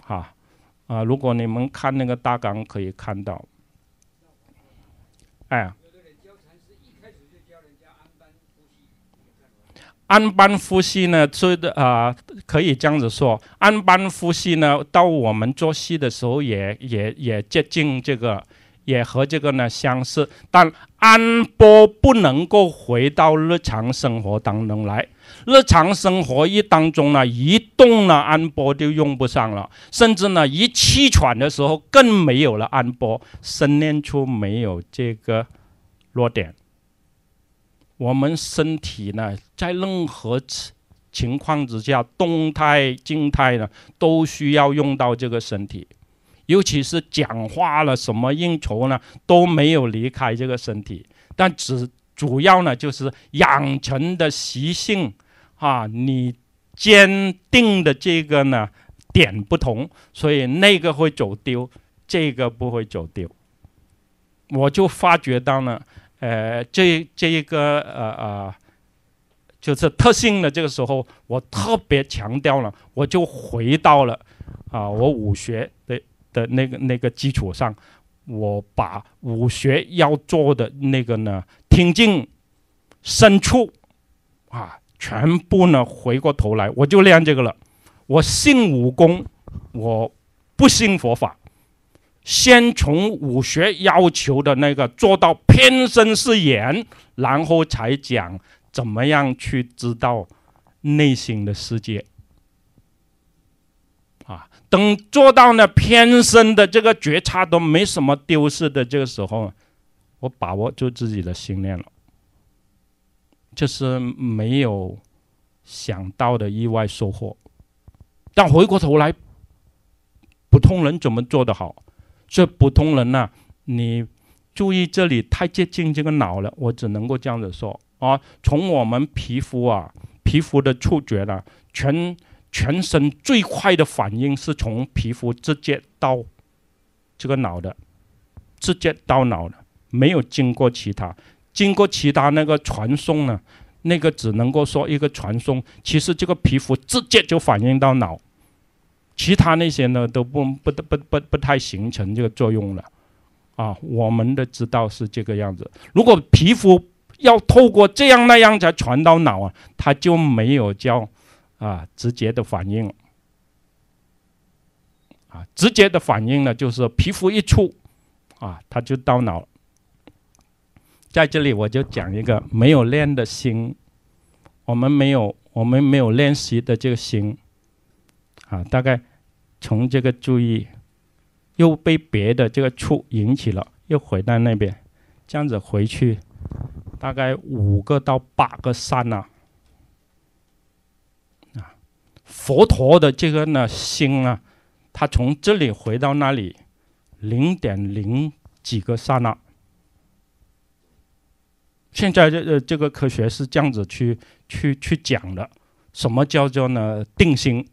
[SPEAKER 2] 哈，啊，如果你们看那个大纲可以看到，哎。安班呼吸呢，是的，呃，可以这样子说。安班呼吸呢，到我们做戏的时候，也也也接近这个，也和这个呢相似。但安波不能够回到日常生活当中来。日常生活一当中呢，一动呢，安波就用不上了，甚至呢，一气喘的时候，更没有了安波，生练出没有这个弱点。我们身体呢，在任何情况之下，动态、静态呢，都需要用到这个身体，尤其是讲话了，什么应酬呢，都没有离开这个身体。但只主要呢，就是养成的习性，啊，你坚定的这个呢点不同，所以那个会走丢，这个不会走丢。我就发觉到呢，呃，这这一个呃呃，就是特性的这个时候，我特别强调了，我就回到了啊，我武学的的那个那个基础上，我把武学要做的那个呢，听进深处啊，全部呢回过头来，我就练这个了。我信武功，我不信佛法。先从武学要求的那个做到偏身是眼，然后才讲怎么样去知道内心的世界。啊，等做到呢偏身的这个觉察都没什么丢失的这个时候，我把握住自己的心念了，就是没有想到的意外收获。但回过头来，普通人怎么做得好？这普通人呢，你注意这里太接近这个脑了，我只能够这样子说啊。从我们皮肤啊，皮肤的触觉呢，全全身最快的反应是从皮肤直接到这个脑的，直接到脑的，没有经过其他，经过其他那个传送呢，那个只能够说一个传送，其实这个皮肤直接就反应到脑。其他那些呢都不不不不不太形成这个作用了，啊，我们的知道是这个样子。如果皮肤要透过这样那样才传到脑啊，它就没有叫啊直接的反应。啊，直接的反应呢，就是皮肤一触啊，它就到脑。在这里我就讲一个没有练的心，我们没有我们没有练习的这个心，啊，大概。从这个注意，又被别的这个触引起了，又回到那边，这样子回去，大概五个到八个善那，啊，佛陀的这个呢心啊，他从这里回到那里，零点零几个刹啊。现在这呃这个科学是这样子去去去讲的，什么叫做呢定心？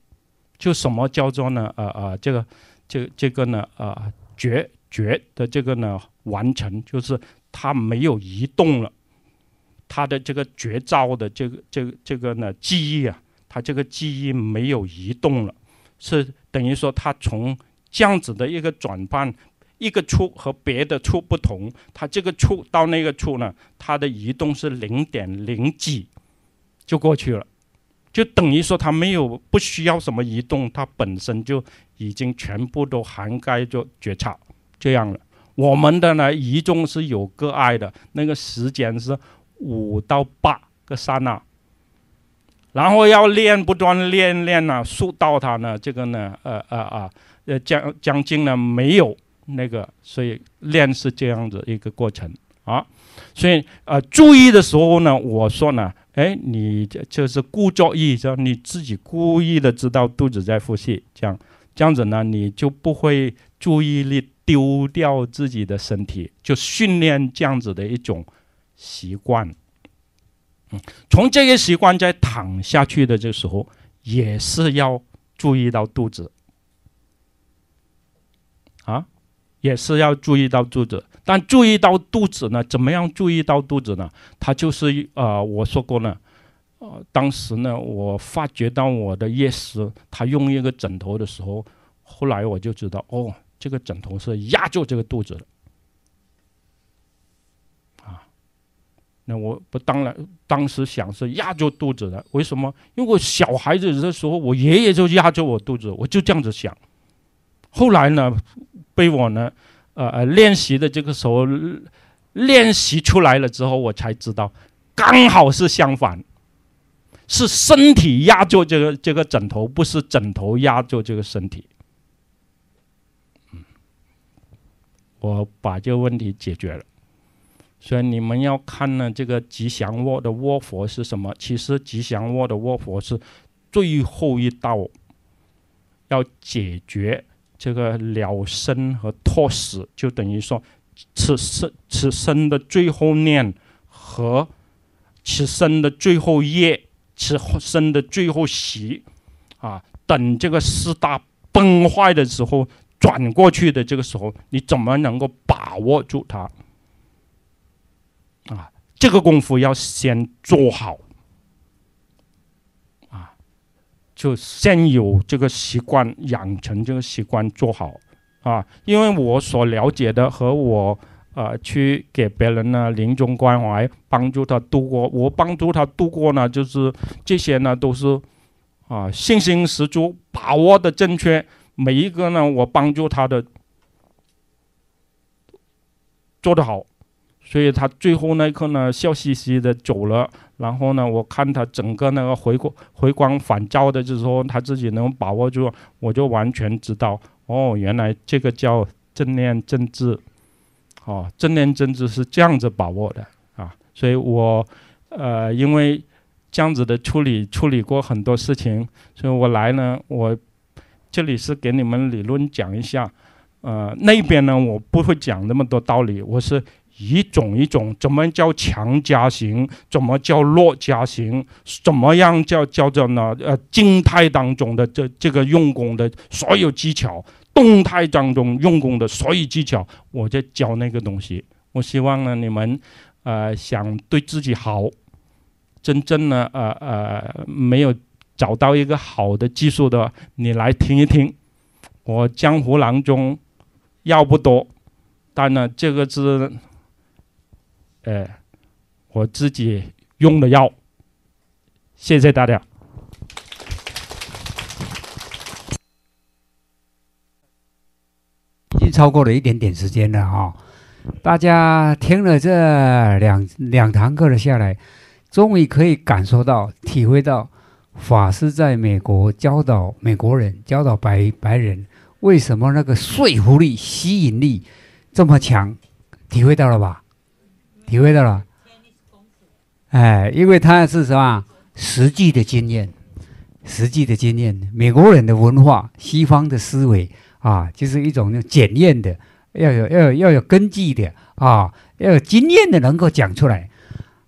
[SPEAKER 2] 就什么叫做呢？呃呃，这个、这、这个呢？呃，绝绝的这个呢，完成就是他没有移动了。他的这个绝招的这个、这、个这个呢，记忆啊，他这个记忆没有移动了，是等于说他从这样子的一个转换，一个处和别的处不同，它这个处到那个处呢，它的移动是零点零几就过去了。就等于说，它没有不需要什么移动，它本身就已经全部都涵盖着觉察这样了。我们的呢，移动是有个爱的，那个时间是五到八个刹那，然后要练，不断练练啊，塑造它呢，这个呢，呃呃呃，呃，将将近呢没有那个，所以练是这样子一个过程啊，所以呃，注意的时候呢，我说呢。哎，你这就是故作意说，你自己故意的知道肚子在呼吸，这样这样子呢，你就不会注意力丢掉自己的身体，就训练这样子的一种习惯。嗯，从这个习惯在躺下去的这时候，也是要注意到肚子啊，也是要注意到肚子。但注意到肚子呢？怎么样注意到肚子呢？他就是呃，我说过呢，呃，当时呢，我发觉到我的夜时，他用一个枕头的时候，后来我就知道，哦，这个枕头是压住这个肚子的。啊，那我不当然，当时想是压住肚子的，为什么？因为我小孩子的时候，我爷爷就压住我肚子，我就这样子想，后来呢，被我呢。呃呃，练习的这个时候，练习出来了之后，我才知道，刚好是相反，是身体压住这个这个枕头，不是枕头压住这个身体。我把这个问题解决了。所以你们要看呢，这个吉祥卧的卧佛是什么？其实吉祥卧的卧佛是最后一道要解决。这个了生和托死，就等于说，此生此生的最后念和此生的最后业，此生的最后习，啊，等这个四大崩坏的时候转过去的这个时候，你怎么能够把握住它？啊，这个功夫要先做好。就现有这个习惯，养成这个习惯做好啊，因为我所了解的和我呃去给别人呢临终关怀，帮助他度过，我帮助他度过呢，就是这些呢都是啊信心十足，把握的正确，每一个呢我帮助他的做得好。所以他最后那一刻呢，笑嘻嘻的走了。然后呢，我看他整个那个回光回光返照的，就是说他自己能把握住，我就完全知道哦，原来这个叫正念正治，哦，正念正治是这样子把握的啊。所以我呃，因为这样子的处理处理过很多事情，所以我来呢，我这里是给你们理论讲一下，呃，那边呢我不会讲那么多道理，我是。一种一种，怎么叫强加型？怎么叫弱加型？怎么样叫叫做呢？呃，静态当中的这这个用功的所有技巧，动态当中用功的所有技巧，我在教那个东西。我希望呢，你们呃想对自己好，真正呢呃呃没有找到一个好的技术的，你来听一听。我江湖郎中药不多，但呢，这个是。呃，我自己用的药，谢谢大家。
[SPEAKER 1] 已经超过了一点点时间了哈。大家听了这两两堂课了下来，终于可以感受到、体会到法师在美国教导美国人、教导白白人，为什么那个说服力、吸引力这么强？体会到了吧？体会到了，哎，因为他是什么实际的经验，实际的经验。美国人的文化，西方的思维啊，就是一种检验的，要有要有要有根据的啊，要有经验的能够讲出来。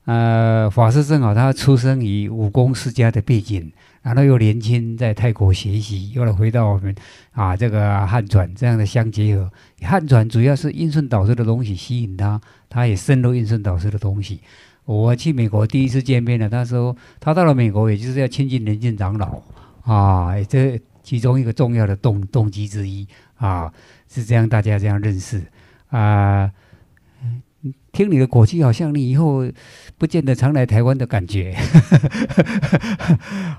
[SPEAKER 1] 呃，法师正好他出生于武功世家的背景。然后又年轻，在泰国学习，又来回到我们啊，这个汉传这样的相结合。汉传主要是应顺导师的东西吸引他，他也深入应顺导师的东西。我去美国第一次见面呢，他说他到了美国，也就是要亲近人间长老啊，这其中一个重要的动动机之一啊，是这样，大家这样认识啊。听你的口气，好像你以后不见得常来台湾的感觉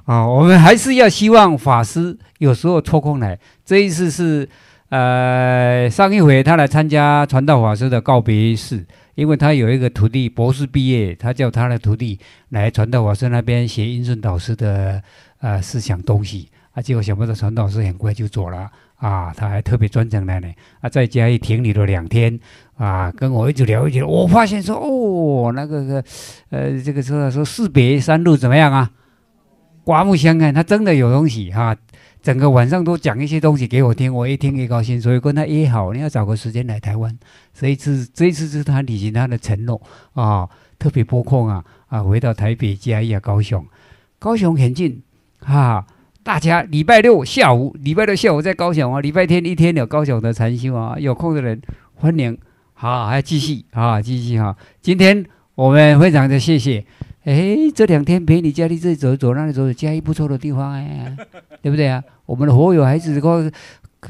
[SPEAKER 1] 啊！我们还是要希望法师有时候抽空来。这一次是，呃，上一回他来参加传道法师的告别式，因为他有一个徒弟博士毕业，他叫他的徒弟来传道法师那边学英顺导师的呃思想东西，啊，结果想不到传道师很快就走了。啊，他还特别专程来呢，啊，在家里停留了两天，啊，跟我一直聊一直，我发现说，哦，那个，呃，这个说说，士别三日怎么样啊？刮目相看，他真的有东西哈，整个晚上都讲一些东西给我听，我一听也高兴，所以跟他约好，你要找个时间来台湾，这一次这一次是他履行他的承诺啊，特别拨空啊啊，回到台北、嘉义、高雄、高雄很近，哈。大家礼拜六下午，礼拜六下午在高雄啊，礼拜天一天有高雄的禅修啊，有空的人欢迎，好，还要继续啊，继续哈。今天我们非常的谢谢，哎，这两天陪你家义这走走那里走走，嘉义不错的地方哎，对不对啊？我们的好友还是过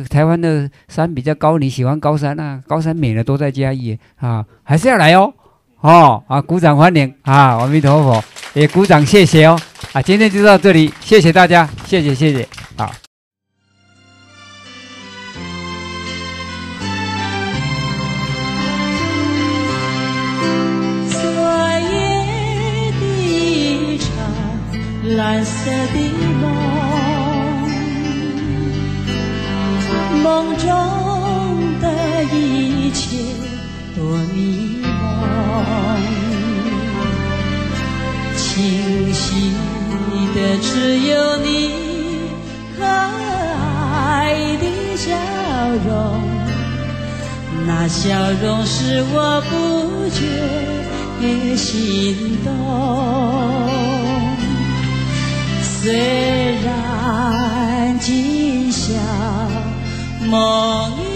[SPEAKER 1] 台湾的山比较高，你喜欢高山啊？高山美的都在嘉义啊，还是要来哦，好，啊，鼓掌欢迎啊，阿弥陀佛，也鼓掌谢谢哦。啊，今天就到这里，谢谢大家，谢谢谢谢，好。昨夜的一场蓝色的梦，梦中的一切多迷茫。清醒。的只有你可爱的笑容，那笑容使我不觉心动。虽然今宵梦。